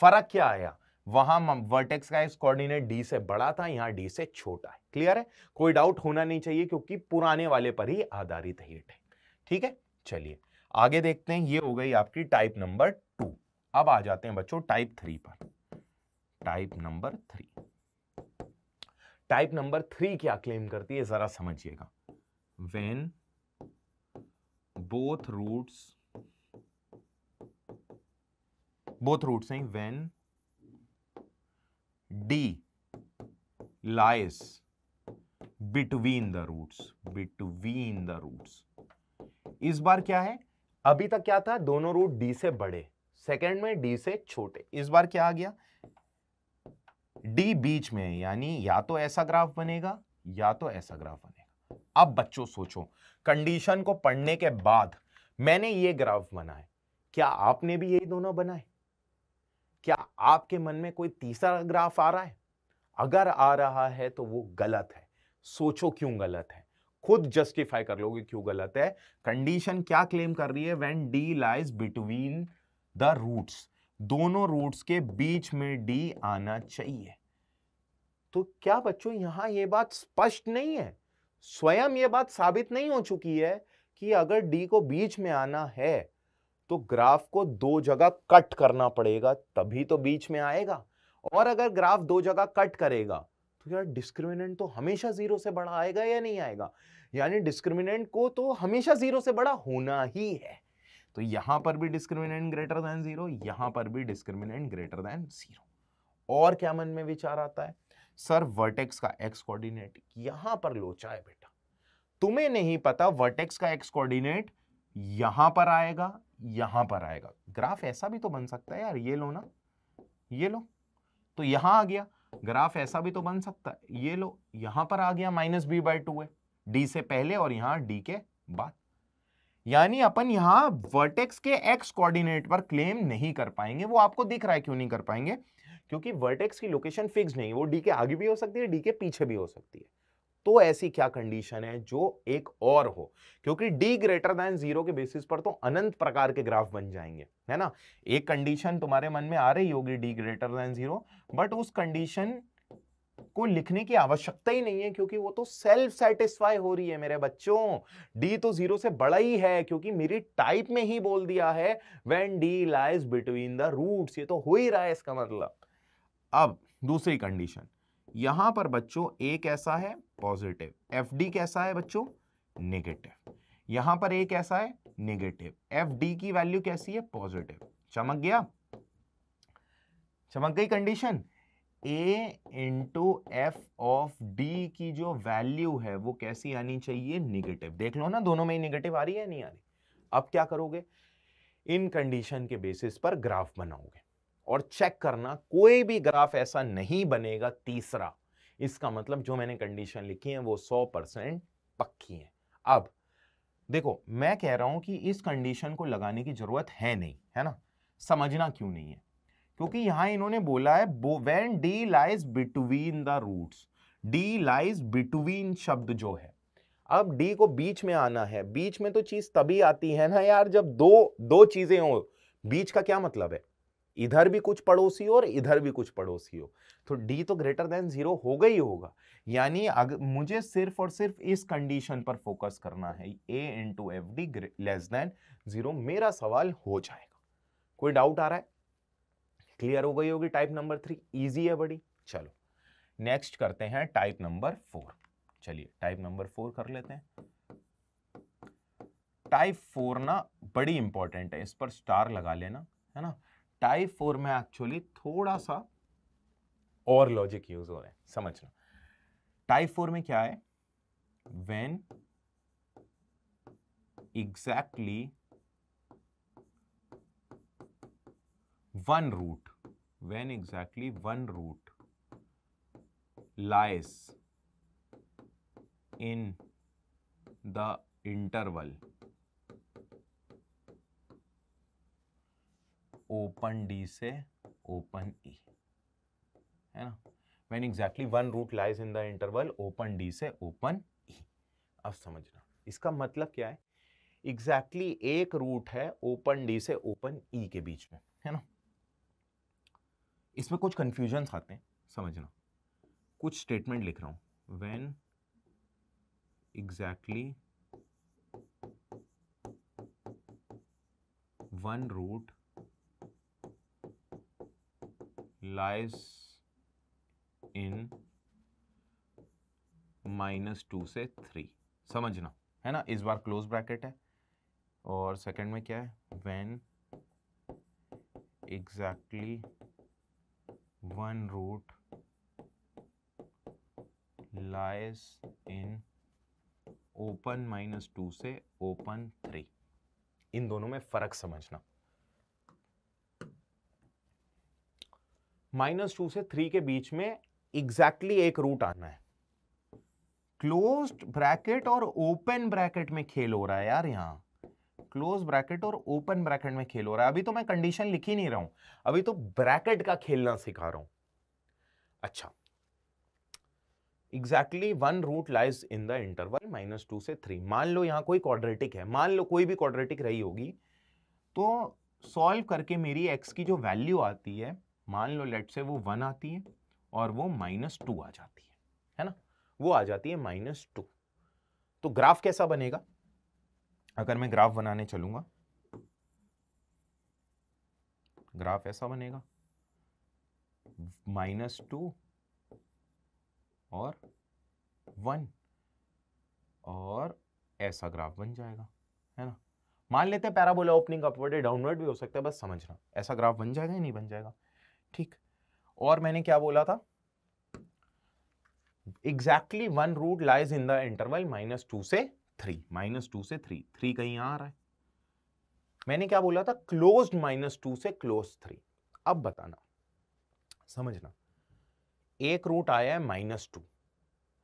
फर्क क्या आया वहां वर्टेक्स का इस कोऑर्डिनेट डी से बड़ा था यहां डी से छोटा है क्लियर है कोई डाउट होना नहीं चाहिए क्योंकि पुराने वाले पर ही आधारित हीट है ठीक है चलिए आगे देखते हैं ये हो गई आपकी टाइप नंबर टू अब आ जाते हैं बच्चों टाइप थ्री पर type number three type number three क्या क्लेम करती है जरा समझिएगा when both roots both roots हैं when d lies between the roots between the roots इस बार क्या है अभी तक क्या था दोनों रूट डी से बड़े सेकेंड में डी से छोटे इस बार क्या आ गया डी बीच में यानी या तो ऐसा ग्राफ बनेगा या तो ऐसा ग्राफ बनेगा अब बच्चों सोचो कंडीशन को पढ़ने के बाद मैंने ये ग्राफ बनाए क्या आपने भी यही दोनों बनाए क्या आपके मन में कोई तीसरा ग्राफ आ रहा है अगर आ रहा है तो वो गलत है सोचो क्यों गलत है खुद जस्टिफाई कर लोगे क्यों गलत है कंडीशन क्या क्लेम कर रही है when d lies between the roots दोनों रूट्स के बीच में डी आना चाहिए तो क्या बच्चों यहां यह बात स्पष्ट नहीं है स्वयं यह बात साबित नहीं हो चुकी है कि अगर डी को बीच में आना है तो ग्राफ को दो जगह कट करना पड़ेगा तभी तो बीच में आएगा और अगर ग्राफ दो जगह कट करेगा तो यार डिस्क्रिमिनेंट तो हमेशा जीरो से बड़ा आएगा या नहीं आएगा यानी डिस्क्रिमिनेंट को तो हमेशा जीरो से बड़ा होना ही है तो यहां पर भी डिस्क्रिमिनेंट ग्रेटर देन जीरो यहां पर भी डिस्क्रिमिनेंट ग्रेटर देन जीरो और क्या मन में विचार आता है सर वर्टेक्स का एक्स कोऑर्डिनेट यहां पर लोचा है बेटा तुम्हें नहीं पता वर्टेक्स का एक्स कोऑर्डिनेट यहां पर आएगा यहां पर आएगा ग्राफ ऐसा भी तो बन सकता है यार ये लो ना ये लो तो यहां आ गया ग्राफ ऐसा भी तो बन सकता है ये लो यहां पर आ गया माइनस बी बाई टू है डी से पहले और यहां डी के बाद यानी अपन यहाँ वर्टेक्स के एक्स कोऑर्डिनेट पर क्लेम नहीं कर पाएंगे वो आपको दिख रहा है क्यों नहीं कर पाएंगे क्योंकि वर्टेक्स की लोकेशन फिक्स नहीं वो डी के आगे भी हो सकती है डी के पीछे भी हो सकती है तो ऐसी क्या कंडीशन है जो एक और हो क्योंकि d ग्रेटर देन जीरो के बेसिस पर तो अनंत प्रकार के ग्राफ बन जाएंगे है ना एक कंडीशन तुम्हारे मन में आ रही होगी d greater than zero but उस कंडीशन को लिखने की आवश्यकता ही नहीं है क्योंकि वो तो सेल्फ सेटिस्फाई हो रही है मेरे बच्चों डी तो जीरो से बड़ा ही है क्योंकि मेरी टाइप में ही बोल दिया है when d lies between the roots ये तो हो ही रहा है इसका मतलब अब दूसरी कंडीशन यहां पर बच्चों ए कैसा है पॉजिटिव एफ डी कैसा है बच्चों नेगेटिव यहां पर ए कैसा है नेगेटिव एफ डी की वैल्यू कैसी है पॉजिटिव चमक गया चमक गई condition a into F of D की जो वैल्यू है वो कैसी आनी चाहिए निगेटिव देख लो ना दोनों में ही निगेटिव आ रही है नहीं आ रही अब क्या करोगे इन कंडीशन के बेसिस पर ग्राफ बनाओगे और चेक करना कोई भी ग्राफ ऐसा नहीं बनेगा तीसरा इसका मतलब जो मैंने कंडीशन लिखी है वो 100 परसेंट पक्की है अब देखो मैं कह रहा हूं कि इस कंडीशन को लगाने की जरूरत है नहीं है ना समझना क्यों नहीं है क्योंकि यहां इन्होंने बोला है when d lies between the roots d lies between शब्द जो है अब डी को बीच में आना है बीच में तो चीज तभी आती है ना यार जब दो दो चीजें हो बीच का क्या मतलब है इधर भी कुछ पड़ोसी हो और इधर भी कुछ पड़ोसी हो तो d तो ग्रेटर देन जीरो होगा ही होगा यानी अगर मुझे सिर्फ और सिर्फ इस कंडीशन पर फोकस करना है a to f D less than zero मेरा सवाल हो जाएगा कोई डाउट आ रहा है क्लियर हो गई होगी टाइप नंबर थ्री इजी है बड़ी चलो नेक्स्ट करते हैं टाइप नंबर फोर चलिए टाइप नंबर फोर कर लेते हैं टाइप फोर ना बड़ी इंपॉर्टेंट है इस पर स्टार लगा लेना है ना टाइप फोर में एक्चुअली थोड़ा सा और लॉजिक यूज हो रहा है समझना टाइप फोर में क्या है when exactly one root when exactly one root lies in the interval open d से ओपन ई है ना when exactly one root lies in the interval open d से ओपन ई e. अब समझना इसका मतलब क्या है एग्जैक्टली exactly एक रूट है ओपन डी से ओपन ई e के बीच में है ना इसमें कुछ कंफ्यूजन आते हैं समझना कुछ स्टेटमेंट लिख रहा हूं when exactly one root lies in minus two से थ्री समझना है ना इस बार क्लोज ब्रैकेट है और सेकंड में क्या है when exactly one root lies in open minus two से ओपन थ्री इन दोनों में फ़र्क समझना माइनस टू से थ्री के बीच में एग्जैक्टली exactly एक रूट आना है क्लोज ब्रैकेट और ओपन ब्रैकेट में खेल हो रहा है यार यहां क्लोज ब्रैकेट और ओपन ब्रैकेट में खेल हो रहा है अभी तो मैं कंडीशन लिख ही नहीं रहा हूं अभी तो ब्रैकेट का खेलना सिखा रहा हूं अच्छा exactly one root lies in the interval minus two से थ्री मान लो यहां कोई क्वाड्रेटिक है मान लो कोई भी क्वाड्रेटिक रही होगी तो सॉल्व करके मेरी एक्स की जो वैल्यू आती है मान लो लेट से वो वन आती है और वो माइनस टू आ जाती है है ना वो आ जाती है माइनस टू तो ग्राफ कैसा बनेगा अगर मैं ग्राफ बनाने चलूंगा ग्राफ ऐसा बनेगा माइनस टू और वन और ऐसा ग्राफ बन जाएगा है ना मान लेते हैं पैराबोला ओपनिंग अपवर्ड डाउनवर्ड भी हो सकता है बस समझना ऐसा ग्राफ बन जाएगा या नहीं बन जाएगा ठीक और मैंने क्या बोला था exactly one root lies in the interval minus two से थ्री माइनस टू से थ्री थ्री कहीं आ रहा है मैंने क्या बोला था क्लोज माइनस टू से क्लोज थ्री अब बताना समझना एक रूट आया है माइनस टू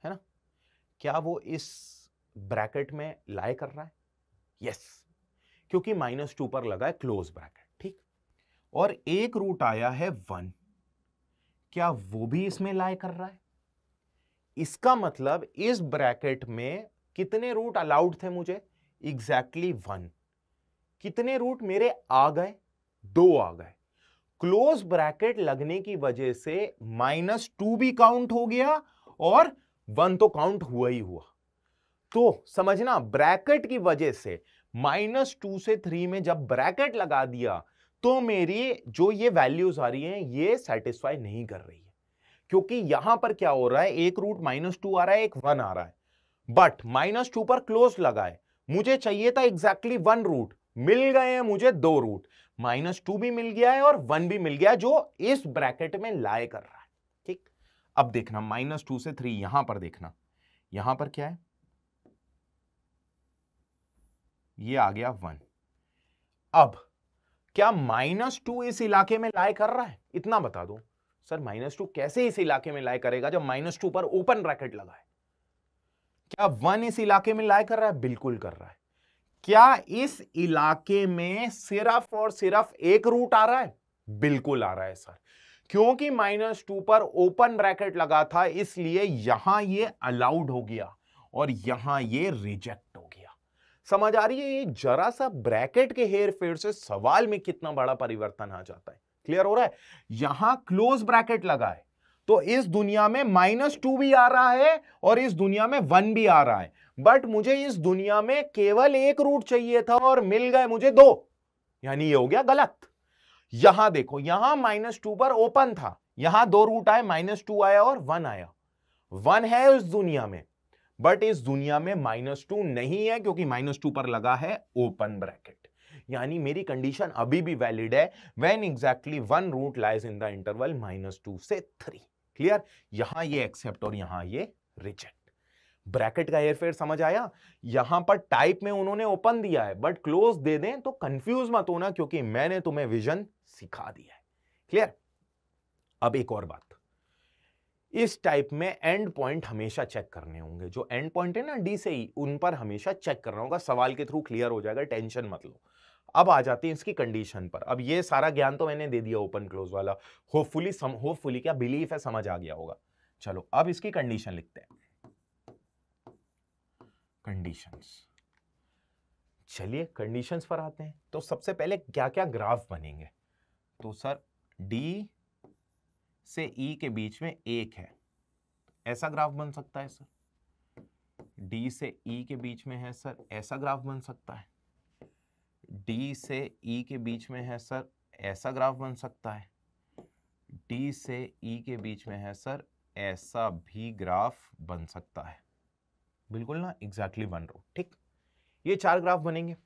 है ना क्या वो इस ब्रैकेट में लाई कर रहा है यस yes. क्योंकि माइनस टू पर लगा है क्लोज ब्रैकेट और एक रूट आया है वन क्या वो भी इसमें लाई कर रहा है इसका मतलब इस ब्रैकेट में कितने रूट अलाउड थे मुझे एग्जैक्टली exactly वन कितने रूट मेरे आ गए दो आ गए क्लोज ब्रैकेट लगने की वजह से माइनस टू भी काउंट हो गया और वन तो काउंट हुआ ही हुआ तो समझना ब्रैकेट की वजह से माइनस टू से थ्री में जब ब्रैकेट लगा दिया तो मेरी जो ये वैल्यूज आ रही हैं ये सेटिस्फाई नहीं कर रही है क्योंकि यहां पर क्या हो रहा है एक रूट माइनस टू आ रहा है एक वन आ रहा है बट माइनस टू पर क्लोज लगा है मुझे चाहिए था एग्जैक्टली वन रूट मिल गए हैं मुझे दो रूट माइनस टू भी मिल गया है और वन भी मिल गया जो इस ब्रैकेट में लाए कर रहा है ठीक अब देखना माइनस टू से थ्री यहां पर देखना यहां पर क्या है ये आ गया वन अब क्या माइनस टू इस इलाके में लाए कर रहा है इतना बता दो सर माइनस टू कैसे इस इलाके में लाए करेगा जब माइनस टू पर ओपन ब्रैकेट लगा है क्या वन इस इलाके में लाए कर रहा है बिल्कुल कर रहा है क्या इस इलाके में सिर्फ और सिर्फ एक रूट आ रहा है बिल्कुल आ रहा है सर क्योंकि माइनस टू पर ओपन ब्रैकेट लगा था इसलिए यहां ये अलाउड हो गया और यहां ये रिजेक्ट हो समझ आ रही है ये जरा सा ब्रैकेट के हेयर फेयर से सवाल में कितना बड़ा परिवर्तन आ जाता है क्लियर हो रहा है यहां क्लोज ब्रैकेट लगा है तो इस दुनिया में माइनस टू भी आ रहा है और इस दुनिया में वन भी आ रहा है बट मुझे इस दुनिया में केवल एक रूट चाहिए था और मिल गए मुझे दो यानी ये हो गया गलत यहां देखो यहां माइनस टू पर ओपन था यहां दो रूट आए माइनस टू आया और वन आया वन है उस दुनिया में बट इस दुनिया में माइनस टू नहीं है क्योंकि माइनस टू पर लगा है ओपन ब्रैकेट यानी मेरी कंडीशन अभी भी वैलिड है when exactly one root lies in the interval minus two से थ्री क्लियर यहां ये एक्सेप्ट और यहां ये रिजेक्ट ब्रैकेट का एयरफेयर समझ आया यहां पर टाइप में उन्होंने ओपन दिया है बट क्लोज दे दें तो कंफ्यूज मत होना क्योंकि मैंने तुम्हें विजन सिखा दिया है क्लियर अब एक और बात इस टाइप में एंड पॉइंट हमेशा चेक करने होंगे जो एंड पॉइंट है ना डी से ही उन पर हमेशा चेक करना होगा सवाल के थ्रू क्लियर हो जाएगा टेंशन मत लो अब आ जाते हैं इसकी कंडीशन पर अब ये सारा ज्ञान तो मैंने दे दिया ओपन क्लोज वाला होपफुली सम होपफुली क्या बिलीफ है समझ आ गया होगा चलो अब इसकी कंडीशन लिखते हैं कंडीशंस चलिए कंडीशंस पर आते हैं तो सबसे पहले क्या क्या ग्राफ बनेंगे तो सर डी से ई e के बीच में एक है ऐसा ग्राफ बन सकता है सर डी से ई e के बीच में है सर ऐसा ग्राफ बन सकता है डी से ई e के बीच में है सर ऐसा ग्राफ बन सकता है डी से ई के बीच में है सर ऐसा भी ग्राफ बन सकता है बिल्कुल ना एग्जैक्टली वन रो ठीक ये चार ग्राफ बनेंगे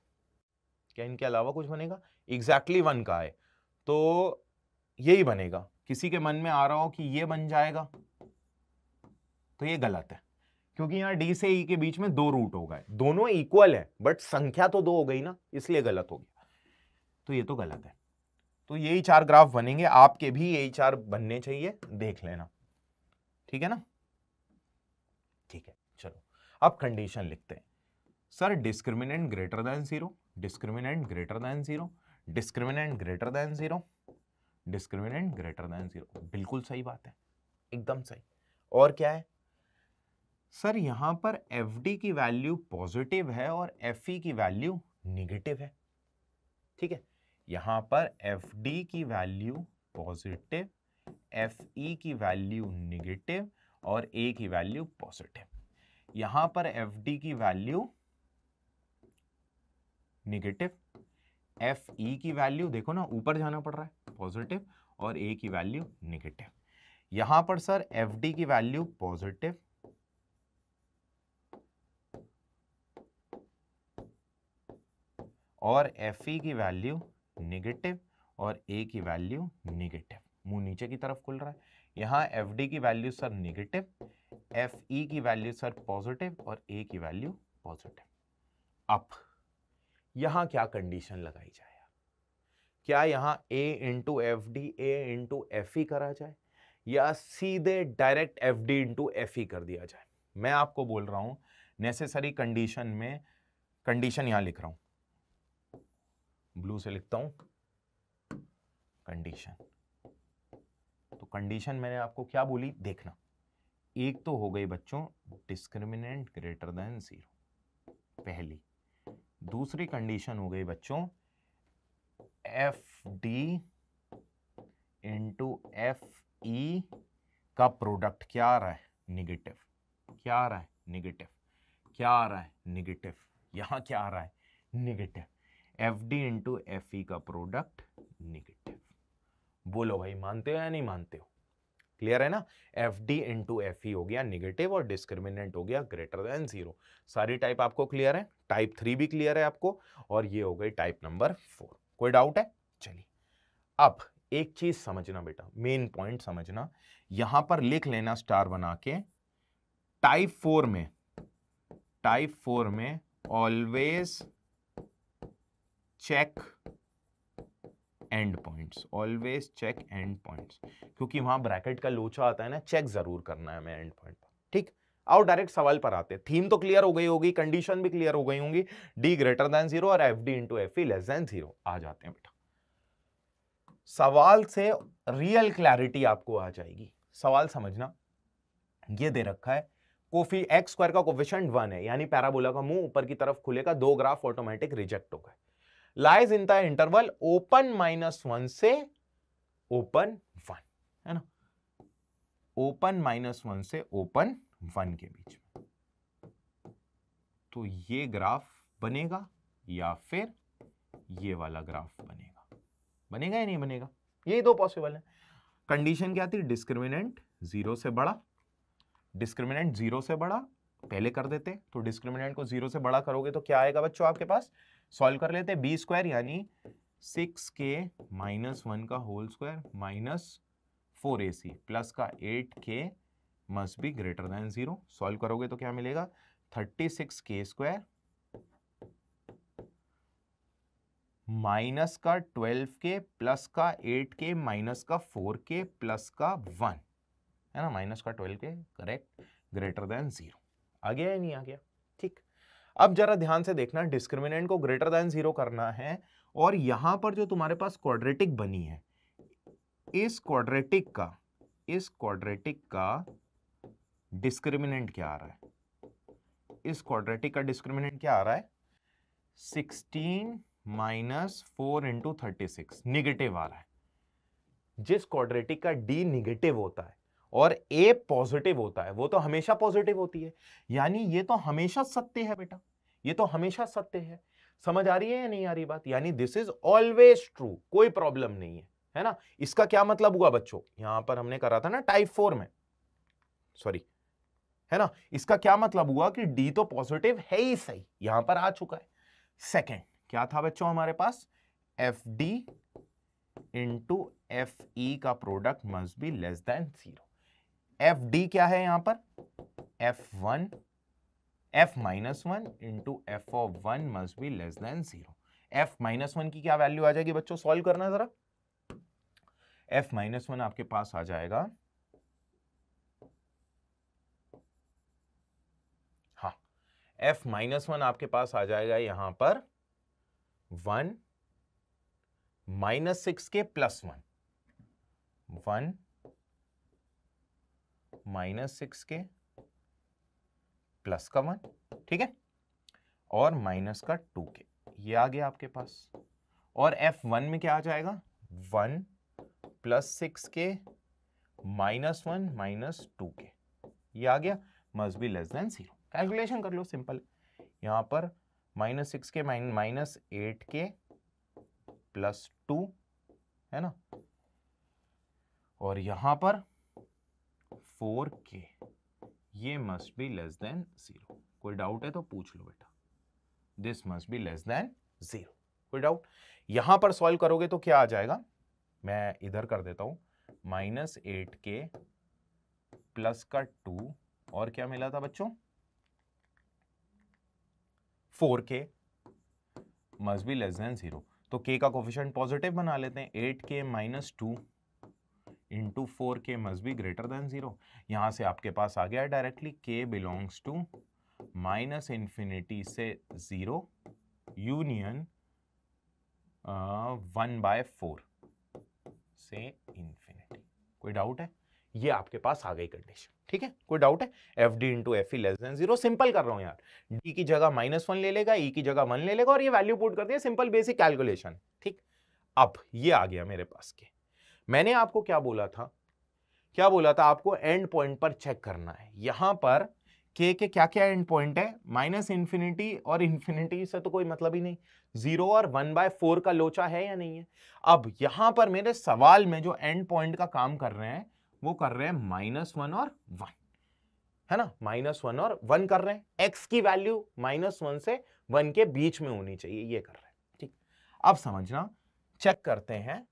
क्या इनके अलावा कुछ बनेगा एग्जैक्टली exactly वन का है तो यही बनेगा किसी के मन में आ रहा हो कि ये बन जाएगा तो ये गलत है क्योंकि यहाँ डी से ई e के बीच में दो रूट हो गए दोनों इक्वल है बट संख्या तो दो हो गई ना इसलिए गलत हो गया तो ये तो गलत है तो यही चार ग्राफ बनेंगे आपके भी यही चार बनने चाहिए देख लेना ठीक है ना ठीक है चलो अब कंडीशन लिखते हैं sir discriminant greater than zero discriminant greater than zero discriminant greater than zero discriminant greater than zero बिल्कुल सही बात है एकदम सही और क्या है सर यहाँ पर एफ की वैल्यू पॉजिटिव है और एफ e की वैल्यू निगेटिव है ठीक है यहाँ पर एफ की वैल्यू पॉजिटिव एफ की वैल्यू निगेटिव और ए की वैल्यू पॉजिटिव यहाँ पर एफ की वैल्यू निगेटिव एफ ई e की वैल्यू देखो ना ऊपर जाना पड़ रहा है पॉजिटिव और ए की वैल्यू निगेटिव यहां पर सर एफ डी की वैल्यू पॉजिटिव और एफ ई e की वैल्यू निगेटिव और ए की वैल्यू निगेटिव मुंह नीचे की तरफ खुल रहा है यहां एफ डी की value sir negative f e की वैल्यू सर पॉजिटिव और ए की वैल्यू पॉजिटिव अप यहां क्या कंडीशन लगाई जाए क्या यहां a into F D A into F e करा जाए या सीधे direct f D into F E कर दिया जाए मैं आपको बोल रहा हूं नेसेसरी कंडीशन में कंडीशन यहां लिख रहा हूं ब्लू से लिखता हूं कंडीशन तो कंडीशन मैंने आपको क्या बोली देखना एक तो हो गई बच्चों डिस्क्रिमिनेंट ग्रेटर देन जीरो पहली दूसरी कंडीशन हो गई बच्चों f D into F E का प्रोडक्ट क्या आ रहा है निगेटिव क्या आ रहा है निगेटिव क्या आ रहा है निगेटिव यहां क्या आ रहा है negative f D into F E का प्रोडक्ट निगेटिव बोलो भाई मानते हो या नहीं मानते हो क्लियर है ना f d into f e हो गया निगेटिव और डिस्क्रिमिनेंट हो गया ग्रेटर देन जीरो सारी टाइप आपको क्लियर है टाइप थ्री भी क्लियर है आपको और ये हो गई टाइप नंबर फोर कोई डाउट है चलिए अब एक चीज समझना बेटा मेन पॉइंट समझना यहां पर लिख लेना स्टार बना के टाइप फोर में टाइप फोर में always check end points always check end points क्योंकि वहां ब्रैकेट का लोचा आता है ना चेक ज़रूर करना है हमें एंड पॉइंट ठीक आओ डायरेक्ट सवाल पर आते हैं थीम तो क्लियर हो गई होगी कंडीशन भी क्लियर हो गई होंगी डी ग्रेटर देन जीरो और F D into F E less than zero आ जाते हैं बेटा सवाल से रियल क्लैरिटी आपको आ जाएगी सवाल समझना ये दे रखा है कोफी एक्स स्क्वायर का कोफिशेंट वन है यानी पैराबोला का मुंह ऊपर की तरफ खुलेगा दो ग्राफ ऑटोमेटिक रिजेक्ट होगा lies in the interval open one से ओपन वन है ना ओपन माइनस वन से ओपन वन के बीच में तो ये ग्राफ बनेगा या फिर ये वाला ग्राफ बनेगा बनेगा या नहीं बनेगा यही दो पॉसिबल है कंडीशन क्या थी डिस्क्रिमिनेंट जीरो से बड़ा डिस्क्रिमिनेंट जीरो से बड़ा पहले कर देते तो डिस्क्रिमिनेंट को जीरो से बड़ा करोगे तो क्या आएगा बच्चों आपके पास सॉल्व कर लेते हैं बी स्क्वायर यानी सिक्स के माइनस वन का whole square minus four A C plus का eight K must be greater than zero solve करोगे तो क्या मिलेगा thirty six K square minus का ट्वेल्व के प्लस का एट के माइनस का फोर के प्लस का वन है ना माइनस का twelve K correct greater than zero आ गया या नहीं आ गया अब जरा ध्यान से देखना डिस्क्रिमिनेंट को ग्रेटर देन जीरो करना है और यहां पर जो तुम्हारे पास क्वाड्रेटिक बनी है इस क्वाड्रेटिक का इस क्वाड्रेटिक का डिस्क्रिमिनेंट क्या आ रहा है इस क्वाड्रेटिक का डिस्क्रिमिनेंट क्या आ रहा है sixteen minus four into thirty six negative आ रहा है जिस क्वाड्रेटिक का डी निगेटिव होता है और ए पॉजिटिव होता है वो तो हमेशा पॉजिटिव होती है यानी ये तो हमेशा सत्य है बेटा ये तो हमेशा सत्य है समझ आ रही है या नहीं आ रही बात यानी दिस इज ऑलवेज ट्रू कोई प्रॉब्लम नहीं है है ना इसका क्या मतलब हुआ बच्चों यहां पर हमने करा था ना टाइप फोर में सॉरी है ना इसका क्या मतलब हुआ कि डी तो पॉजिटिव है ही सही यहां पर आ चुका है सेकेंड क्या था बच्चों हमारे पास F D into F E का product must be less than zero F D क्या है यहां पर F one F minus one into F of one must be less than zero F minus one की क्या वैल्यू आ जाएगी बच्चों solve करना जरा एफ माइनस वन आपके पास आ जाएगा हा एफ माइनस वन आपके पास आ जाएगा यहां पर one minus six K plus one one minus six K plus का वन ठीक है और माइनस का टू के ये आ गया आपके पास और एफ वन में क्या आ जाएगा one plus six K minus one minus two K ये आ गया must be less than zero calculation कर लो सिंपल यहां पर minus six K minus eight K plus two है ना और यहां पर फोर के ये must be less than zero कोई डाउट है तो पूछ लो बेटा this must be less than zero कोई डाउट यहां पर सॉल्व करोगे तो क्या आ जाएगा मैं इधर कर देता हूं माइनस एट के प्लस का टू और क्या मिला था बच्चों four K must be less than zero तो के का कोफिशियंट पॉजिटिव बना लेते हैं eight K minus two into four के must be greater than zero यहाँ से आपके पास आ गया directly K belongs to minus infinity से zero union one by four से इन्फिनिटी कोई डाउट है ये आपके पास आ गई कंडीशन ठीक है कोई डाउट है F D into F E less than zero simple कर रहा हूँ यार डी की जगह माइनस वन ले लेगा ई e की जगह वन ले लेगा और ये वैल्यू पुट कर दिया सिंपल बेसिक कैलकुलेशन ठीक अब ये आ गया मेरे पास के मैंने आपको क्या बोला था क्या बोला था आपको एंड पॉइंट पर चेक करना है यहां पर के के क्या क्या एंड पॉइंट है माइनस इन्फिनिटी और इन्फिनिटी से तो कोई मतलब ही नहीं जीरो और वन बाय फोर का लोचा है या नहीं है अब यहां पर मेरे सवाल में जो एंड पॉइंट का काम कर रहे हैं वो कर रहे हैं माइनस वन और वन है ना माइनस वन और वन कर रहे हैं एक्स की वैल्यू माइनस वन से वन के बीच में होनी चाहिए ये कर रहे हैं ठीक अब समझना चेक करते हैं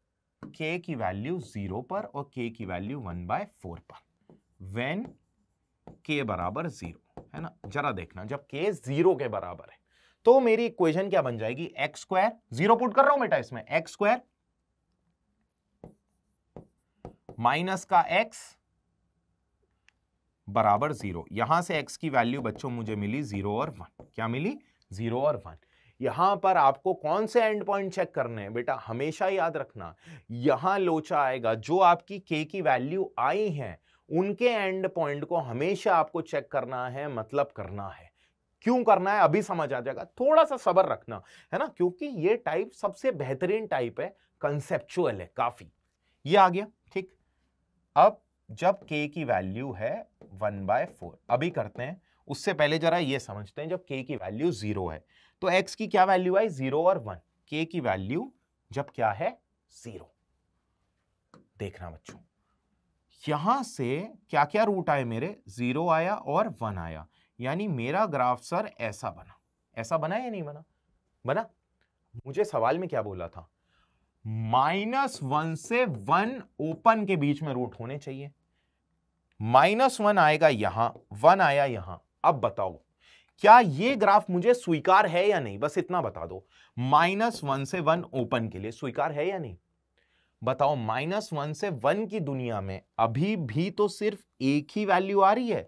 k की वैल्यू जीरो पर और k की वैल्यू वन बाय फोर पर वेन k बराबर जीरो है ना जरा देखना जब k जीरो के बराबर है तो मेरी इक्वेशन क्या बन जाएगी एक्स स्क्वायर जीरो पुट कर रहा हूं बेटा इसमें एक्स स्क्वायर माइनस का एक्स बराबर जीरो यहां से एक्स की वैल्यू बच्चों मुझे मिली जीरो और वन क्या मिली जीरो और वन यहां पर आपको कौन से एंड पॉइंट चेक करने हैं बेटा हमेशा याद रखना यहां लोचा आएगा जो आपकी के की वैल्यू आई है उनके एंड पॉइंट को हमेशा आपको चेक करना है मतलब करना है क्यों करना है अभी समझ आ जाएगा थोड़ा सा सबर रखना है ना क्योंकि ये टाइप सबसे बेहतरीन टाइप है कंसेप्चुअल है काफी ये आ गया ठीक अब जब के की वैल्यू है वन बाय फोर अभी करते हैं उससे पहले जरा ये समझते हैं जब के की वैल्यू जीरो है तो एक्स की क्या वैल्यू आई जीरो और वन के की वैल्यू जब क्या है जीरो देखना बच्चों यहां से क्या क्या रूट आए मेरे जीरो आया और वन आया यानी मेरा ग्राफ सर ऐसा बना ऐसा बना या नहीं बना बना मुझे सवाल में क्या बोला था माइनस वन से वन ओपन के बीच में रूट होने चाहिए माइनस वन आएगा यहां वन आया यहां अब बताओ क्या ये ग्राफ मुझे स्वीकार है या नहीं बस इतना बता दो माइनस वन से वन ओपन के लिए स्वीकार है या नहीं बताओ माइनस वन से वन की दुनिया में अभी भी तो सिर्फ एक ही वैल्यू आ रही है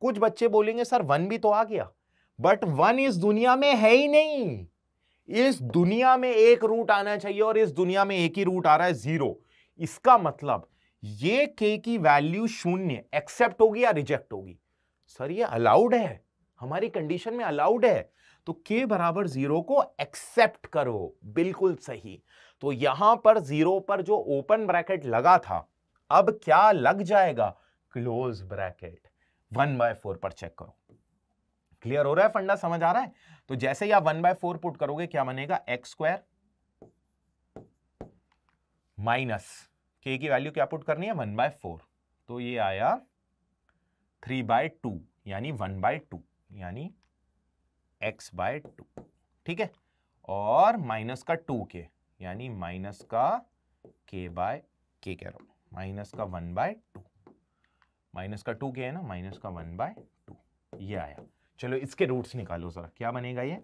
कुछ बच्चे बोलेंगे सर वन भी तो आ गया बट वन इस दुनिया में है ही नहीं इस दुनिया में एक रूट आना चाहिए और इस दुनिया में एक ही रूट आ रहा है जीरो इसका मतलब ये के की वैल्यू शून्य एक्सेप्ट होगी या रिजेक्ट होगी सर ये अलाउड है हमारी कंडीशन में अलाउड है तो के बराबर जीरो को एक्सेप्ट करो बिल्कुल सही तो यहां पर जीरो पर जो ओपन ब्रैकेट लगा था अब क्या लग जाएगा close bracket one by four पर चेक करो क्लियर हो रहा है फंडा समझ आ रहा है तो जैसे ही आप वन बाय फोर पुट करोगे क्या बनेगा एक्स स्क्वायर माइनस के की वैल्यू क्या पुट करनी है वन बाय फोर तो ये आया थ्री बाय टू यानी वन बाय टू यानी x बाय टू ठीक है और माइनस का टू के यानी माइनस का k बाय के कह रहा हूं माइनस का वन बाय टू माइनस का टू के है ना माइनस का वन बाय टू ये आया चलो इसके रूट्स निकालो जरा क्या बनेगा ये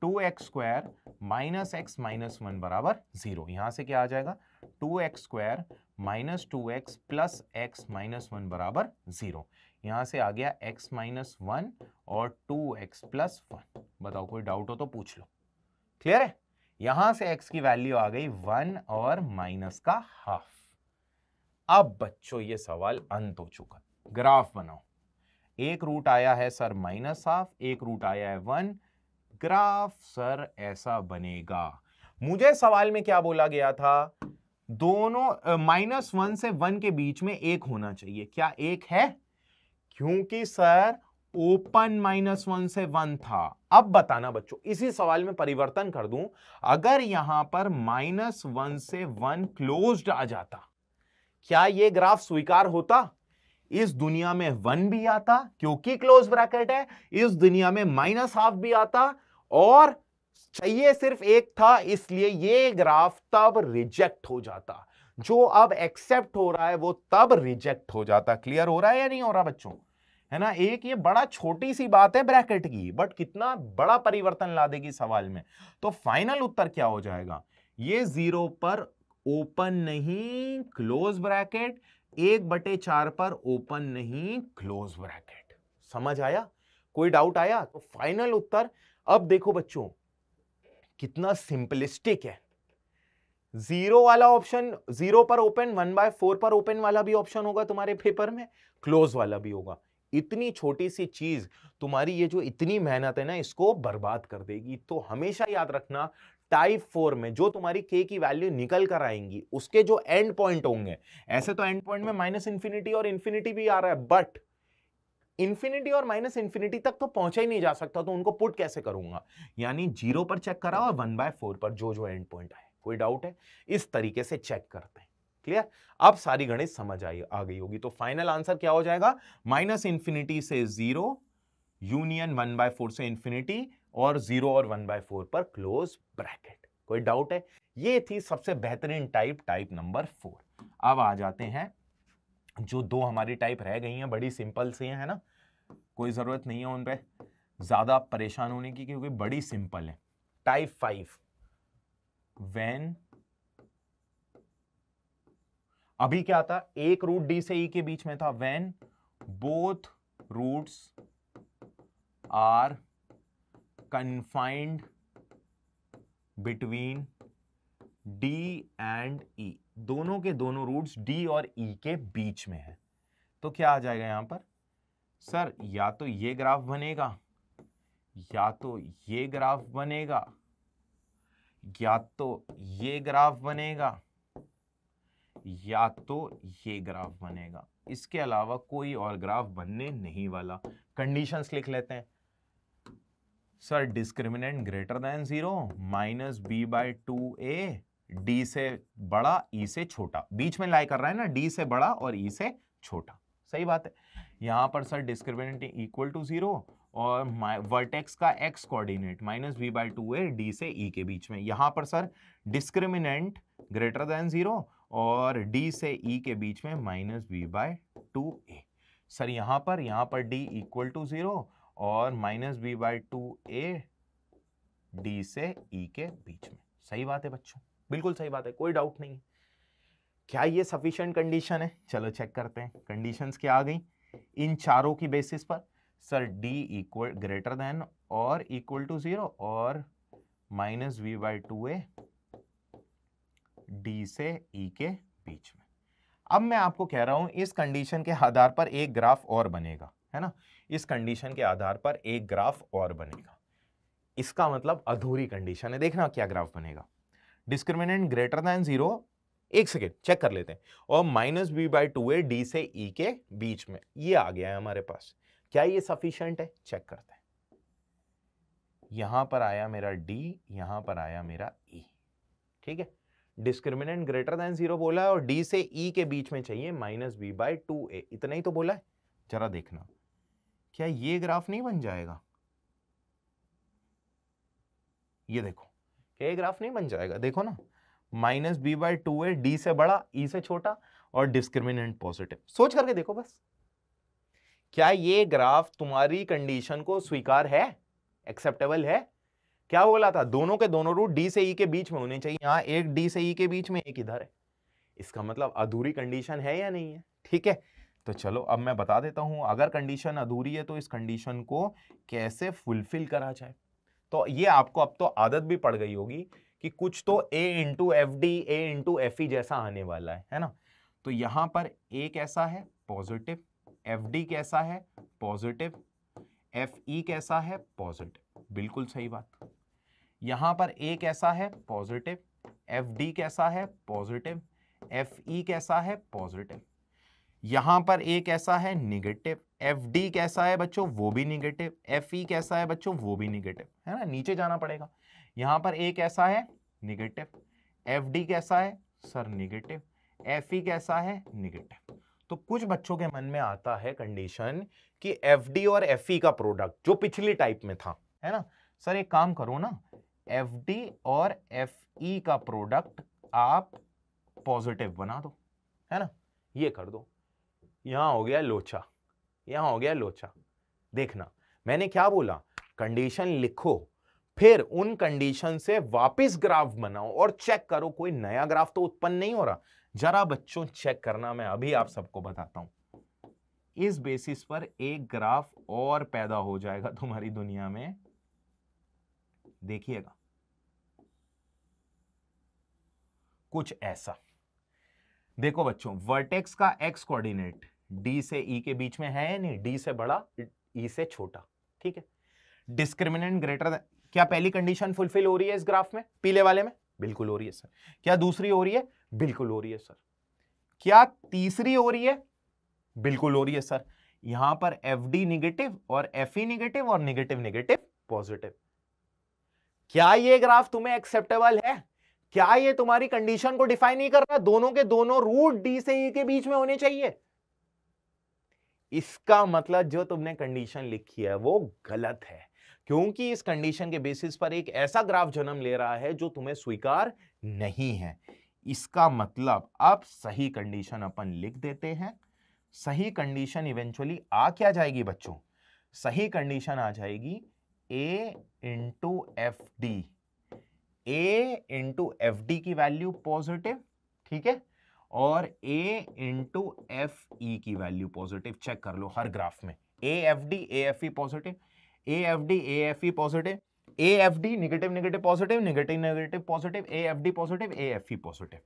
two X square minus X minus one बराबर जीरो यहां से क्या आ जाएगा two X square minus two X plus X minus one बराबर जीरो यहां से आ गया एक्स माइनस वन और टू एक्स प्लस वन बताओ कोई डाउट हो तो पूछ लो क्लियर है यहां से x की वैल्यू आ गई वन और माइनस का हाफ अब बच्चों ये सवाल अंत हो चुका ग्राफ बनाओ एक रूट आया है सर माइनस हाफ एक रूट आया है वन ग्राफ सर ऐसा बनेगा मुझे सवाल में क्या बोला गया था दोनों माइनस वन से वन के बीच में एक होना चाहिए क्या एक है क्योंकि सर ओपन माइनस वन से वन था अब बताना बच्चों इसी सवाल में परिवर्तन कर दूं अगर यहां पर माइनस वन से वन क्लोज्ड आ जाता क्या यह ग्राफ स्वीकार होता इस दुनिया में वन भी आता क्योंकि क्लोज ब्रैकेट है इस दुनिया में माइनस हाफ भी आता और चाहिए सिर्फ एक था इसलिए यह ग्राफ तब रिजेक्ट हो जाता जो अब एक्सेप्ट हो रहा है वो तब रिजेक्ट हो जाता क्लियर हो रहा है या नहीं हो रहा बच्चों है ना एक ये बड़ा छोटी सी बात है ब्रैकेट की बट कितना बड़ा परिवर्तन ला देगी सवाल में तो फाइनल उत्तर क्या हो जाएगा ये जीरो पर ओपन नहीं क्लोज ब्रैकेट एक बटे चार पर ओपन नहीं क्लोज ब्रैकेट समझ आया कोई डाउट आया तो फाइनल उत्तर अब देखो बच्चों कितना सिंपलिस्टिक है जीरो वाला ऑप्शन जीरो पर ओपन वन बाय फोर पर ओपन वाला भी ऑप्शन होगा तुम्हारे पेपर में क्लोज वाला भी होगा इतनी छोटी सी चीज़ तुम्हारी ये जो इतनी मेहनत है ना इसको बर्बाद कर देगी तो हमेशा याद रखना टाइप फोर में जो तुम्हारी के की वैल्यू निकल कर आएंगी उसके जो एंड पॉइंट होंगे ऐसे तो एंड पॉइंट में माइनस इंफिनिटी और इन्फिनिटी भी आ रहा है बट इन्फिनिटी और माइनस इन्फिनिटी तक तो पहुंचा ही नहीं जा सकता तो उनको पुट कैसे करूंगा यानी जीरो पर चेक करा और वन बाय फोर पर जो जो एंड पॉइंट आए कोई डाउट है इस तरीके से चेक करते हैं क्लियर अब सारी गणित समझ आई आ गई होगी तो फाइनल आंसर क्या हो जाएगा माइनस इंफिनिटी से zero union one by four से इंफिनिटी और जीरो और वन बाय फोर पर क्लोज ब्रैकेट कोई डाउट है ये थी सबसे बेहतरीन टाइप टाइप नंबर फोर अब आ जाते हैं जो दो हमारी टाइप रह गई हैं बड़ी सिंपल सी हैं है ना कोई ज़रूरत नहीं है उन पर ज़्यादा परेशान होने की क्योंकि बड़ी सिंपल है टाइप फाइव वेन अभी क्या था एक रूट डी से ई e के बीच में था when both roots are confined between D and E दोनों के दोनों रूट्स डी और ई e के बीच में है तो क्या आ जाएगा यहां पर सर या तो ये ग्राफ बनेगा या तो ये ग्राफ बनेगा या तो ये ग्राफ बनेगा या तो ये ग्राफ बनेगा इसके अलावा कोई और ग्राफ बनने नहीं वाला कंडीशंस लिख लेते हैं sir discriminant greater than zero minus B by two A D से बड़ा ई e से छोटा बीच में लाई कर रहा है ना डी से बड़ा और ई e से छोटा सही बात है यहां पर sir discriminant equal to zero और वर्टेक्स का x coordinate minus B by two A D से ई e के बीच में यहां पर sir discriminant greater than zero और डी से ई e के बीच में minus B by two A sir यहाँ पर यहाँ पर डी इक्वल टू ज़ीरो और minus B by two A D से ई e के बीच में सही बात है बच्चों बिल्कुल सही बात है कोई डाउट नहीं है क्या ये सफिशियंट कंडीशन है चलो चेक करते हैं कंडीशंस क्या आ गई इन चारों की बेसिस पर sir D equal greater than और इक्वल टू ज़ीरो और minus B by two A D से ई e के बीच में अब मैं आपको कह रहा हूं इस कंडीशन के आधार पर एक ग्राफ और बनेगा है ना इस कंडीशन के आधार पर एक ग्राफ और बनेगा इसका मतलब अधूरी कंडीशन है देखना क्या ग्राफ बनेगा डिस्क्रिमिनेंट ग्रेटर दैन जीरो एक सेकेंड चेक कर लेते हैं और minus B by two A D से ई e के बीच में ये आ गया है हमारे पास क्या ये सफिशियंट है चेक करते हैं यहां पर आया मेरा डी यहां पर आया मेरा ई e, ठीक है डिस्क्रिमिनेंट ग्रेटर देन जीरो बोला है और डी से ई e के बीच में चाहिए minus B by two A इतना ही तो बोला है जरा देखना क्या ये ग्राफ नहीं बन जाएगा ये देखो क्या ये ग्राफ नहीं बन जाएगा देखो ना minus B by two A D से बड़ा ई e से छोटा और डिस्क्रिमिनेंट पॉजिटिव सोच करके देखो बस क्या ये ग्राफ तुम्हारी कंडीशन को स्वीकार है एक्सेप्टेबल है क्या बोला था दोनों के दोनों रूट डी से ई e के बीच में होने चाहिए यहाँ एक डी से ई e के बीच में एक इधर है इसका मतलब अधूरी कंडीशन है या नहीं है ठीक है तो चलो अब मैं बता देता हूँ अगर कंडीशन अधूरी है तो इस कंडीशन को कैसे फुलफिल करा जाए तो ये आपको अब तो आदत भी पड़ गई होगी कि कुछ तो A into F D A into F E जैसा आने वाला है है ना तो यहाँ पर ए कैसा है पॉजिटिव एफ डी कैसा है पॉजिटिव एफ ई कैसा है पॉजिटिव बिल्कुल सही बात यहां पर ए कैसा है पॉजिटिव एफ डी कैसा है पॉजिटिव एफ ई कैसा है पॉजिटिव यहां पर ए कैसा है निगेटिव एफ डी कैसा है बच्चों वो भी निगेटिव एफ ई कैसा है बच्चों वो भी निगेटिव है ना नीचे जाना पड़ेगा यहां पर ए कैसा है निगेटिव एफ डी कैसा है सर निगेटिव एफ ई कैसा है निगेटिव तो कुछ बच्चों के मन में आता है कंडीशन कि एफ डी और एफ ई e का प्रोडक्ट जो पिछली टाइप में था है ना सर एक काम करो ना एफ और एफ का प्रोडक्ट आप पॉजिटिव बना दो है ना ये कर दो यहां हो गया लोचा यहां हो गया लोचा देखना मैंने क्या बोला कंडीशन लिखो फिर उन कंडीशन से वापस ग्राफ बनाओ और चेक करो कोई नया ग्राफ तो उत्पन्न नहीं हो रहा जरा बच्चों चेक करना मैं अभी आप सबको बताता हूं इस बेसिस पर एक ग्राफ और पैदा हो जाएगा तुम्हारी दुनिया में देखिएगा कुछ ऐसा देखो बच्चों वर्टेक्स का एक्स कोऑर्डिनेट डी से ई e के बीच में है या नहीं डी से बड़ा ई e से छोटा ठीक है डिस्क्रिमिनेंट ग्रेटर क्या पहली कंडीशन फुलफिल हो रही है इस ग्राफ में पीले वाले में बिल्कुल हो रही है सर क्या दूसरी हो रही है बिल्कुल हो रही है सर क्या तीसरी हो रही है बिल्कुल हो रही है सर यहां पर एफ डी निगेटिव और एफ ई निगेटिव और निगेटिव निगेटिव पॉजिटिव क्या ये ग्राफ तुम्हें एक्सेप्टेबल है क्या ये तुम्हारी कंडीशन को डिफाइन नहीं कर रहा दोनों के दोनों रूट डी से ई e के बीच में होने चाहिए इसका मतलब जो तुमने कंडीशन लिखी है वो गलत है क्योंकि इस कंडीशन के बेसिस पर एक ऐसा ग्राफ जन्म ले रहा है जो तुम्हें स्वीकार नहीं है इसका मतलब अब सही कंडीशन अपन लिख देते हैं सही कंडीशन इवेंचुअली आ क्या जाएगी बच्चों सही कंडीशन आ जाएगी A into F D A into F D की वैल्यू पॉजिटिव ठीक है और ए इंटू एफ ई की वैल्यू पॉजिटिव चेक कर लो हर ग्राफ में A F D A F E positive A F D A F E positive A F D negative negative positive negative negative positive A F D positive A F E positive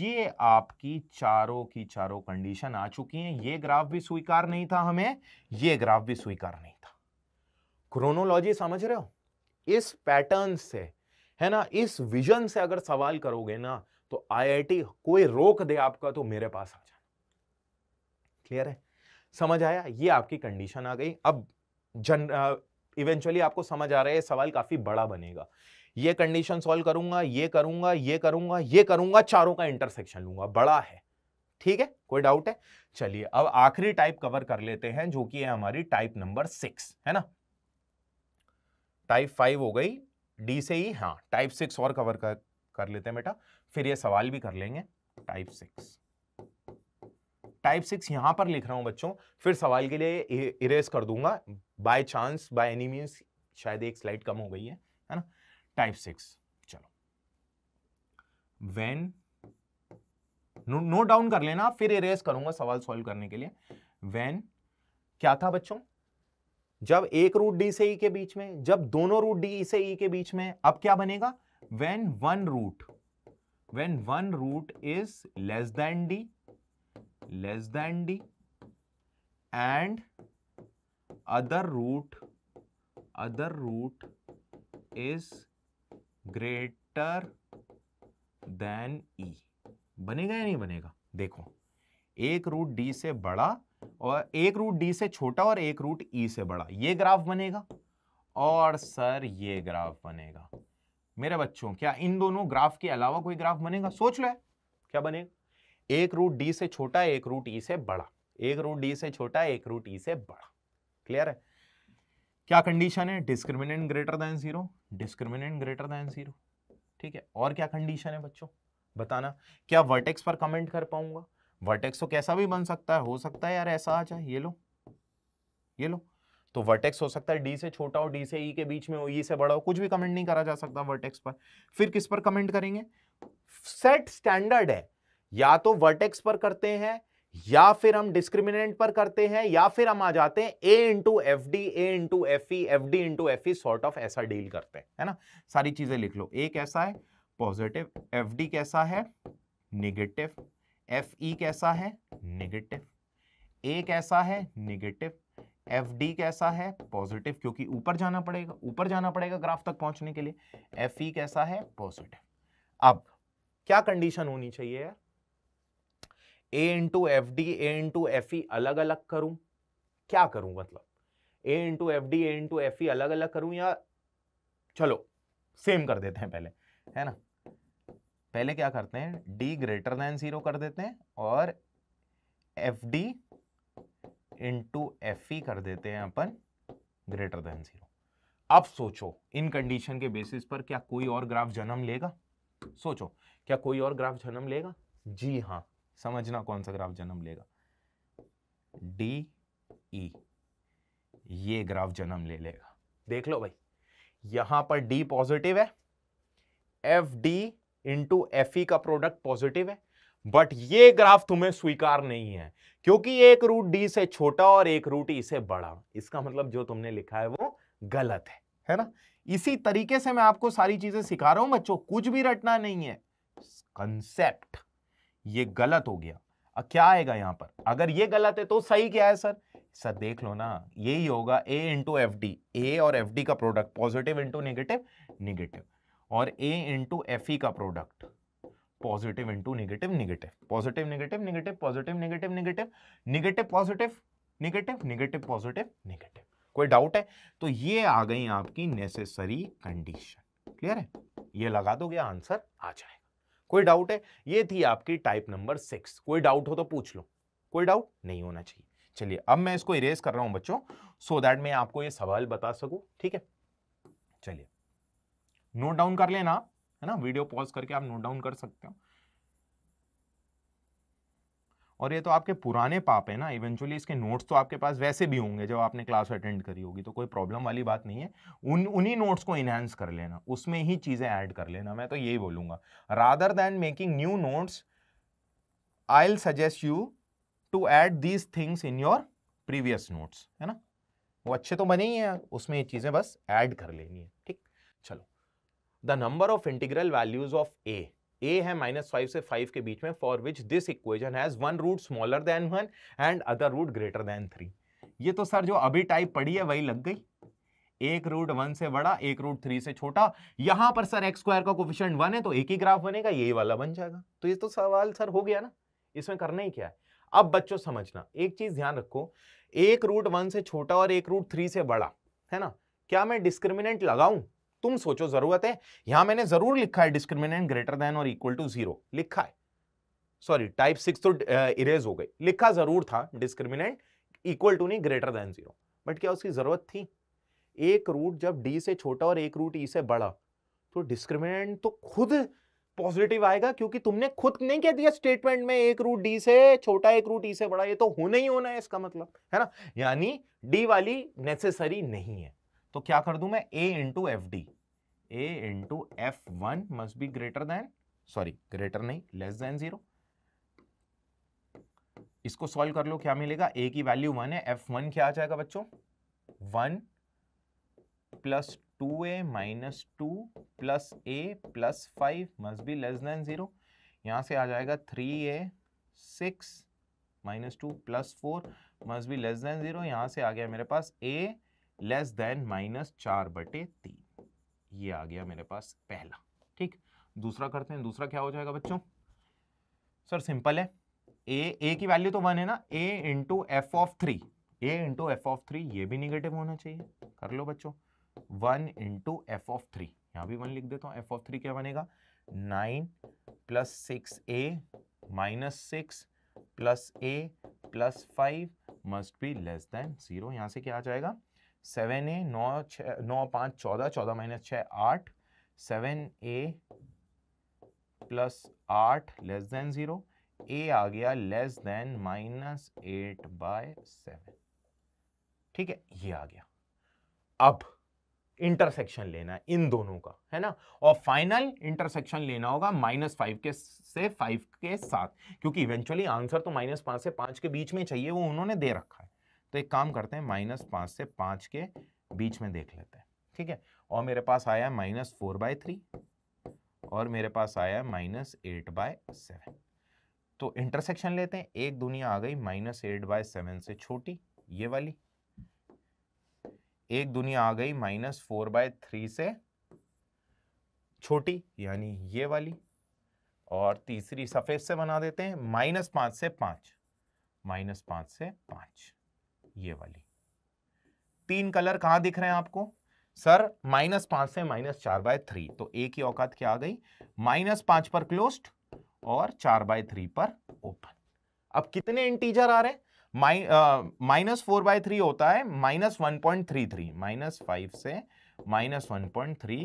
ये आपकी चारों की चारों condition आ चुकी हैं ये graph भी स्वीकार नहीं था हमें ये ग्राफ भी स्वीकार नहीं था क्रोनोलॉजी समझ रहे हो इस पैटर्न से है ना इस विजन से अगर सवाल करोगे ना तो आईआईटी कोई रोक दे आपका तो मेरे पास आ जाए क्लियर है समझ आया ये आपकी कंडीशन आ गई अब जन इवेंचुअली आपको समझ आ रहा है सवाल काफी बड़ा बनेगा ये कंडीशन सॉल्व करूंगा ये करूंगा ये करूंगा ये करूंगा चारों का इंटरसेक्शन लूंगा बड़ा है ठीक है कोई डाउट है चलिए अब आखिरी टाइप कवर कर लेते हैं जो कि है हमारी टाइप नंबर सिक्स है ना टाइप फाइव हो गई डी से ही e, हाँ टाइप सिक्स और कवर कर कर लेते हैं बेटा फिर ये सवाल भी कर लेंगे टाइप सिक्स टाइप सिक्स यहां पर लिख रहा हूं बच्चों फिर सवाल के लिए इरेज कर दूंगा by chance by any means शायद एक स्लाइड कम हो गई है है ना टाइप सिक्स चलो वेन नोट डाउन कर लेना फिर इरेज करूंगा सवाल सॉल्व करने के लिए वेन क्या था बच्चों जब एक रूट डी से ई e के बीच में जब दोनों रूट डी से ई e के बीच में अब क्या बनेगा when one root when one root is less than D less than D and other root other root is greater than E बनेगा या नहीं बनेगा देखो एक रूट डी से बड़ा और एक रूट डी से छोटा और एक रूट ई e से बड़ा ये ग्राफ बनेगा और सर ये ग्राफ बनेगा मेरे बच्चों क्या इन दोनों ग्राफ के अलावा कोई ग्राफ बनेगा सोच लो क्या बनेगा एक रूट डी से छोटा एक रूट ई e से बड़ा एक रूट डी से छोटा एक रूट ई e से बड़ा क्लियर है क्या कंडीशन है discriminant greater than zero discriminant greater than zero ठीक है और क्या कंडीशन है बच्चों बताना क्या वर्टेक्स पर कमेंट कर पाऊंगा वर्टेक्स तो कैसा भी बन सकता है हो सकता है यार ऐसा आ जाए ये लो ये लो तो वर्टेक्स हो सकता है डी से छोटा हो डी से ई e के बीच में हो ई e से बड़ा हो कुछ भी कमेंट नहीं करा जा सकता वर्टेक्स पर फिर किस पर कमेंट करेंगे सेट स्टैंडर्ड है या तो वर्टेक्स पर करते हैं या फिर हम डिस्क्रिमिनेंट पर करते हैं या फिर हम आ जाते हैं A into F D A into F E F D into F E sort of ऐसा डील करते हैं है ना सारी चीजें लिख लो ए कैसा है पॉजिटिव एफ डी कैसा है निगेटिव एफ ई कैसा है हम्म। निगेटिव ए कैसा है निगेटिव एफ डी कैसा है पॉजिटिव क्योंकि ऊपर जाना पड़ेगा ऊपर जाना पड़ेगा ग्राफ तक पहुंचने के लिए एफ ई कैसा है पॉजिटिव अब क्या कंडीशन होनी चाहिए यार A into F D A into F E अलग अलग करूं क्या करूं मतलब A into F D A into F E अलग अलग करूं या चलो सेम कर देते हैं पहले है ना पहले क्या करते हैं डी ग्रेटर देन ज़ीरो कर देते हैं और F D into F E कर देते हैं अपन ग्रेटर देन ज़ीरो अब सोचो इन कंडीशन के बेसिस पर क्या कोई और ग्राफ जन्म लेगा सोचो क्या कोई और ग्राफ जन्म लेगा जी हाँ समझना कौन सा ग्राफ जन्म लेगा डी ई e, ये ग्राफ जन्म ले लेगा देख लो भाई यहां पर डी पॉजिटिव है एफ डी इंटू एफ का प्रोडक्ट पॉजिटिव है बट ये ग्राफ तुम्हें स्वीकार नहीं है क्योंकि एक रूट डी से छोटा और एक रूट ई e से बड़ा इसका मतलब जो तुमने लिखा है वो गलत है है ना इसी तरीके से मैं आपको सारी चीजें सिखा रहा हूं बच्चों कुछ भी रटना नहीं है कंसेप्ट ये गलत हो गया अब क्या आएगा यहां पर अगर ये गलत है तो सही क्या है सर सर देख लो ना यही होगा A into F D A और एफ डी का product positive into negative negative और ए इंटू एफ ई का product positive into negative negative positive negative negative positive negative negative negative positive negative negative positive negative कोई doubt है तो ये आ गई आपकी नेसेसरी कंडीशन क्लियर है ये लगा दोगे आंसर आ जाएगा कोई डाउट है ये थी आपकी टाइप नंबर सिक्स कोई डाउट हो तो पूछ लो कोई डाउट नहीं होना चाहिए चलिए अब मैं इसको इरेज कर रहा हूं बच्चों सो so दैट मैं आपको ये सवाल बता सकूं ठीक है चलिए नोट डाउन कर लेना है ना वीडियो पॉज करके आप नोट डाउन कर सकते हो और ये तो आपके पुराने पाप है ना इवेंचुअली इसके नोट्स तो आपके पास वैसे भी होंगे जब आपने क्लास अटेंड करी होगी तो कोई प्रॉब्लम वाली बात नहीं है उन उन्हीं नोट्स को इनहेंस कर लेना उसमें ही चीज़ें ऐड कर लेना मैं तो यही बोलूंगा rather than making new notes I suggest you to add these things in your previous notes है ना वो अच्छे तो बने ही हैं उसमें ये चीज़ें बस ऐड कर लेनी है ठीक चलो the number of integral values of A A है माइनस फाइव से फाइव के बीच में for which this equation has one root smaller than one and other root greater than three ये तो सर जो अभी टाइप पड़ी है वही लग गई एक रूट वन से बड़ा एक रूट थ्री से छोटा यहां पर सर एक्स स्क्वायर का कोफिशियंट वन है तो एक ही ग्राफ बनेगा यही वाला बन जाएगा तो ये तो सवाल सर हो गया ना इसमें करना ही क्या है अब बच्चों समझना एक चीज ध्यान रखो एक रूट वन से छोटा और एक रूट थ्री से बड़ा है ना क्या मैं डिस्क्रिमिनेंट लगाऊं तुम सोचो जरूरत है यहां मैंने जरूर लिखा है डिस्क्रिमिनेंट ग्रेटर देन और इक्वल टू जीरो लिखा है सॉरी टाइप सिक्स तो इरेज हो गई लिखा जरूर था डिस्क्रिमिनेंट इक्वल टू नहीं ग्रेटर देन जीरो बट क्या उसकी जरूरत थी एक रूट जब डी से छोटा और एक रूट ई e से बड़ा तो डिस्क्रिमिनेंट तो खुद पॉजिटिव आएगा क्योंकि तुमने खुद नहीं कह दिया स्टेटमेंट में एक रूट डी से छोटा एक रूट ई e से बड़ा ये तो होना ही होना है इसका मतलब है ना यानी डी वाली नेसेसरी नहीं है तो क्या कर दू मैं A into F D A into F one must be greater than sorry greater नहीं लेस देन जीरो इसको सॉल्व कर लो क्या मिलेगा ए की वैल्यू वन है एफ वन क्या आ जाएगा बच्चों one plus two A minus two plus A plus five must be less than zero यहां से आ जाएगा three A six minus two plus four must be less than zero यहां से आ गया मेरे पास ए लेस देन माइनस चार बटे तीन ये आ गया मेरे पास पहला ठीक दूसरा करते हैं दूसरा क्या हो जाएगा बच्चों सर सिंपल है ए ए की वैल्यू तो वन है ना A into F of three A into F of three ये भी निगेटिव होना चाहिए कर लो बच्चों one into F of three यहाँ भी वन लिख देता हूँ एफ ऑफ थ्री क्या बनेगा nine plus six A minus six plus A plus five must be less than zero यहाँ से क्या आ जाएगा सेवन ए नौ छ नौ पाँच चौदह चौदह माइनस छः आठ सेवन ए प्लस आठ लेस देन ज़ीरो ए आ गया less than minus eight by seven ठीक है ये आ गया अब इंटरसेक्शन लेना है इन दोनों का है ना और फाइनल इंटरसेक्शन लेना होगा माइनस फाइव के से फाइव के साथ क्योंकि इवेंचुअली आंसर तो माइनस पांच से पांच के बीच में चाहिए वो उन्होंने दे रखा है तो एक काम करते हैं माइनस पाँच से पाँच के बीच में देख लेते हैं ठीक है और मेरे पास आया है माइनस फोर बाय थ्री और मेरे पास आया है माइनस एट बाय सेवन तो इंटरसेक्शन लेते हैं एक दुनिया आ गई माइनस एट बाय सेवन से छोटी ये वाली एक दुनिया आ गई माइनस फोर बाय थ्री से छोटी यानी ये वाली और तीसरी सफ़ेद से बना देते हैं माइनस पाँच से पाँच माइनस पाँच से पाँच ये वाली तीन कलर कहां दिख रहे हैं आपको सर माइनस पांच से माइनस चार बाय थ्री तो ए की औकात क्या आ गई माइनस पांच पर क्लोज्ड और चार बाय थ्री पर ओपन अब कितने इंटीजर आ रहे हैं माइनस फोर बाय थ्री होता है minus one point three three minus five से माइनस वन पॉइंट थ्री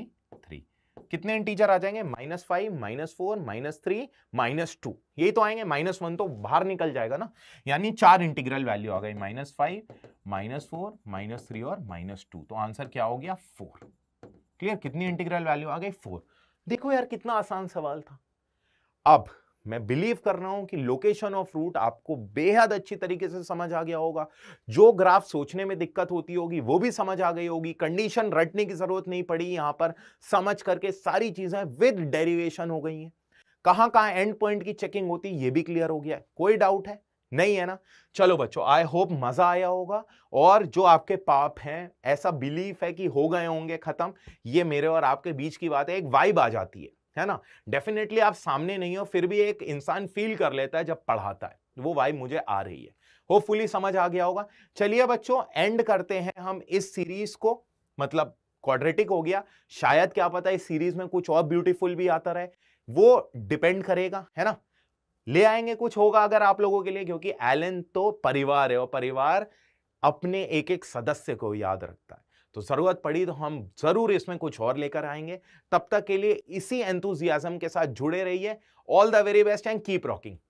कितने इंटीजर आ जाएंगे minus five minus four minus three minus two ये तो आएंगे माइनस वन तो बाहर निकल जाएगा ना यानी चार इंटीग्रल वैल्यू आ गई minus five minus four minus three और माइनस टू तो आंसर क्या हो गया फोर क्लियर कितनी इंटीग्रल वैल्यू आ गई फोर देखो यार कितना आसान सवाल था अब मैं बिलीव कर रहा हूं कि लोकेशन ऑफ रूट आपको बेहद अच्छी तरीके से समझ आ गया होगा जो ग्राफ सोचने में दिक्कत होती होगी वो भी समझ आ गई होगी कंडीशन रटने की जरूरत नहीं पड़ी यहां पर समझ करके सारी चीजें विद डेरिवेशन हो गई हैं कहां कहां एंड पॉइंट की चेकिंग होती ये भी क्लियर हो गया है कोई डाउट है नहीं है ना चलो बच्चों आई होप मजा आया होगा और जो आपके पाप हैं ऐसा बिलीफ है कि हो गए होंगे खत्म ये मेरे और आपके बीच की बात है एक वाइब आ जाती है है ना डेफिनेटली आप सामने नहीं हो फिर भी एक इंसान फील कर लेता है जब पढ़ाता है वो वाइब मुझे आ रही है होपफुली समझ आ गया होगा चलिए बच्चों एंड करते हैं हम इस सीरीज को मतलब क्वाड्रेटिक हो गया शायद क्या पता इस सीरीज में कुछ और ब्यूटीफुल भी आता रहे वो डिपेंड करेगा है ना ले आएंगे कुछ होगा अगर आप लोगों के लिए क्योंकि एलन तो परिवार है और परिवार अपने एक एक सदस्य को याद रखता है तो ज़रूरत पड़ी तो हम ज़रूर इसमें कुछ और लेकर आएंगे तब तक के लिए इसी एंथुजियाज़म के साथ जुड़े रहिए all the very best and keep rocking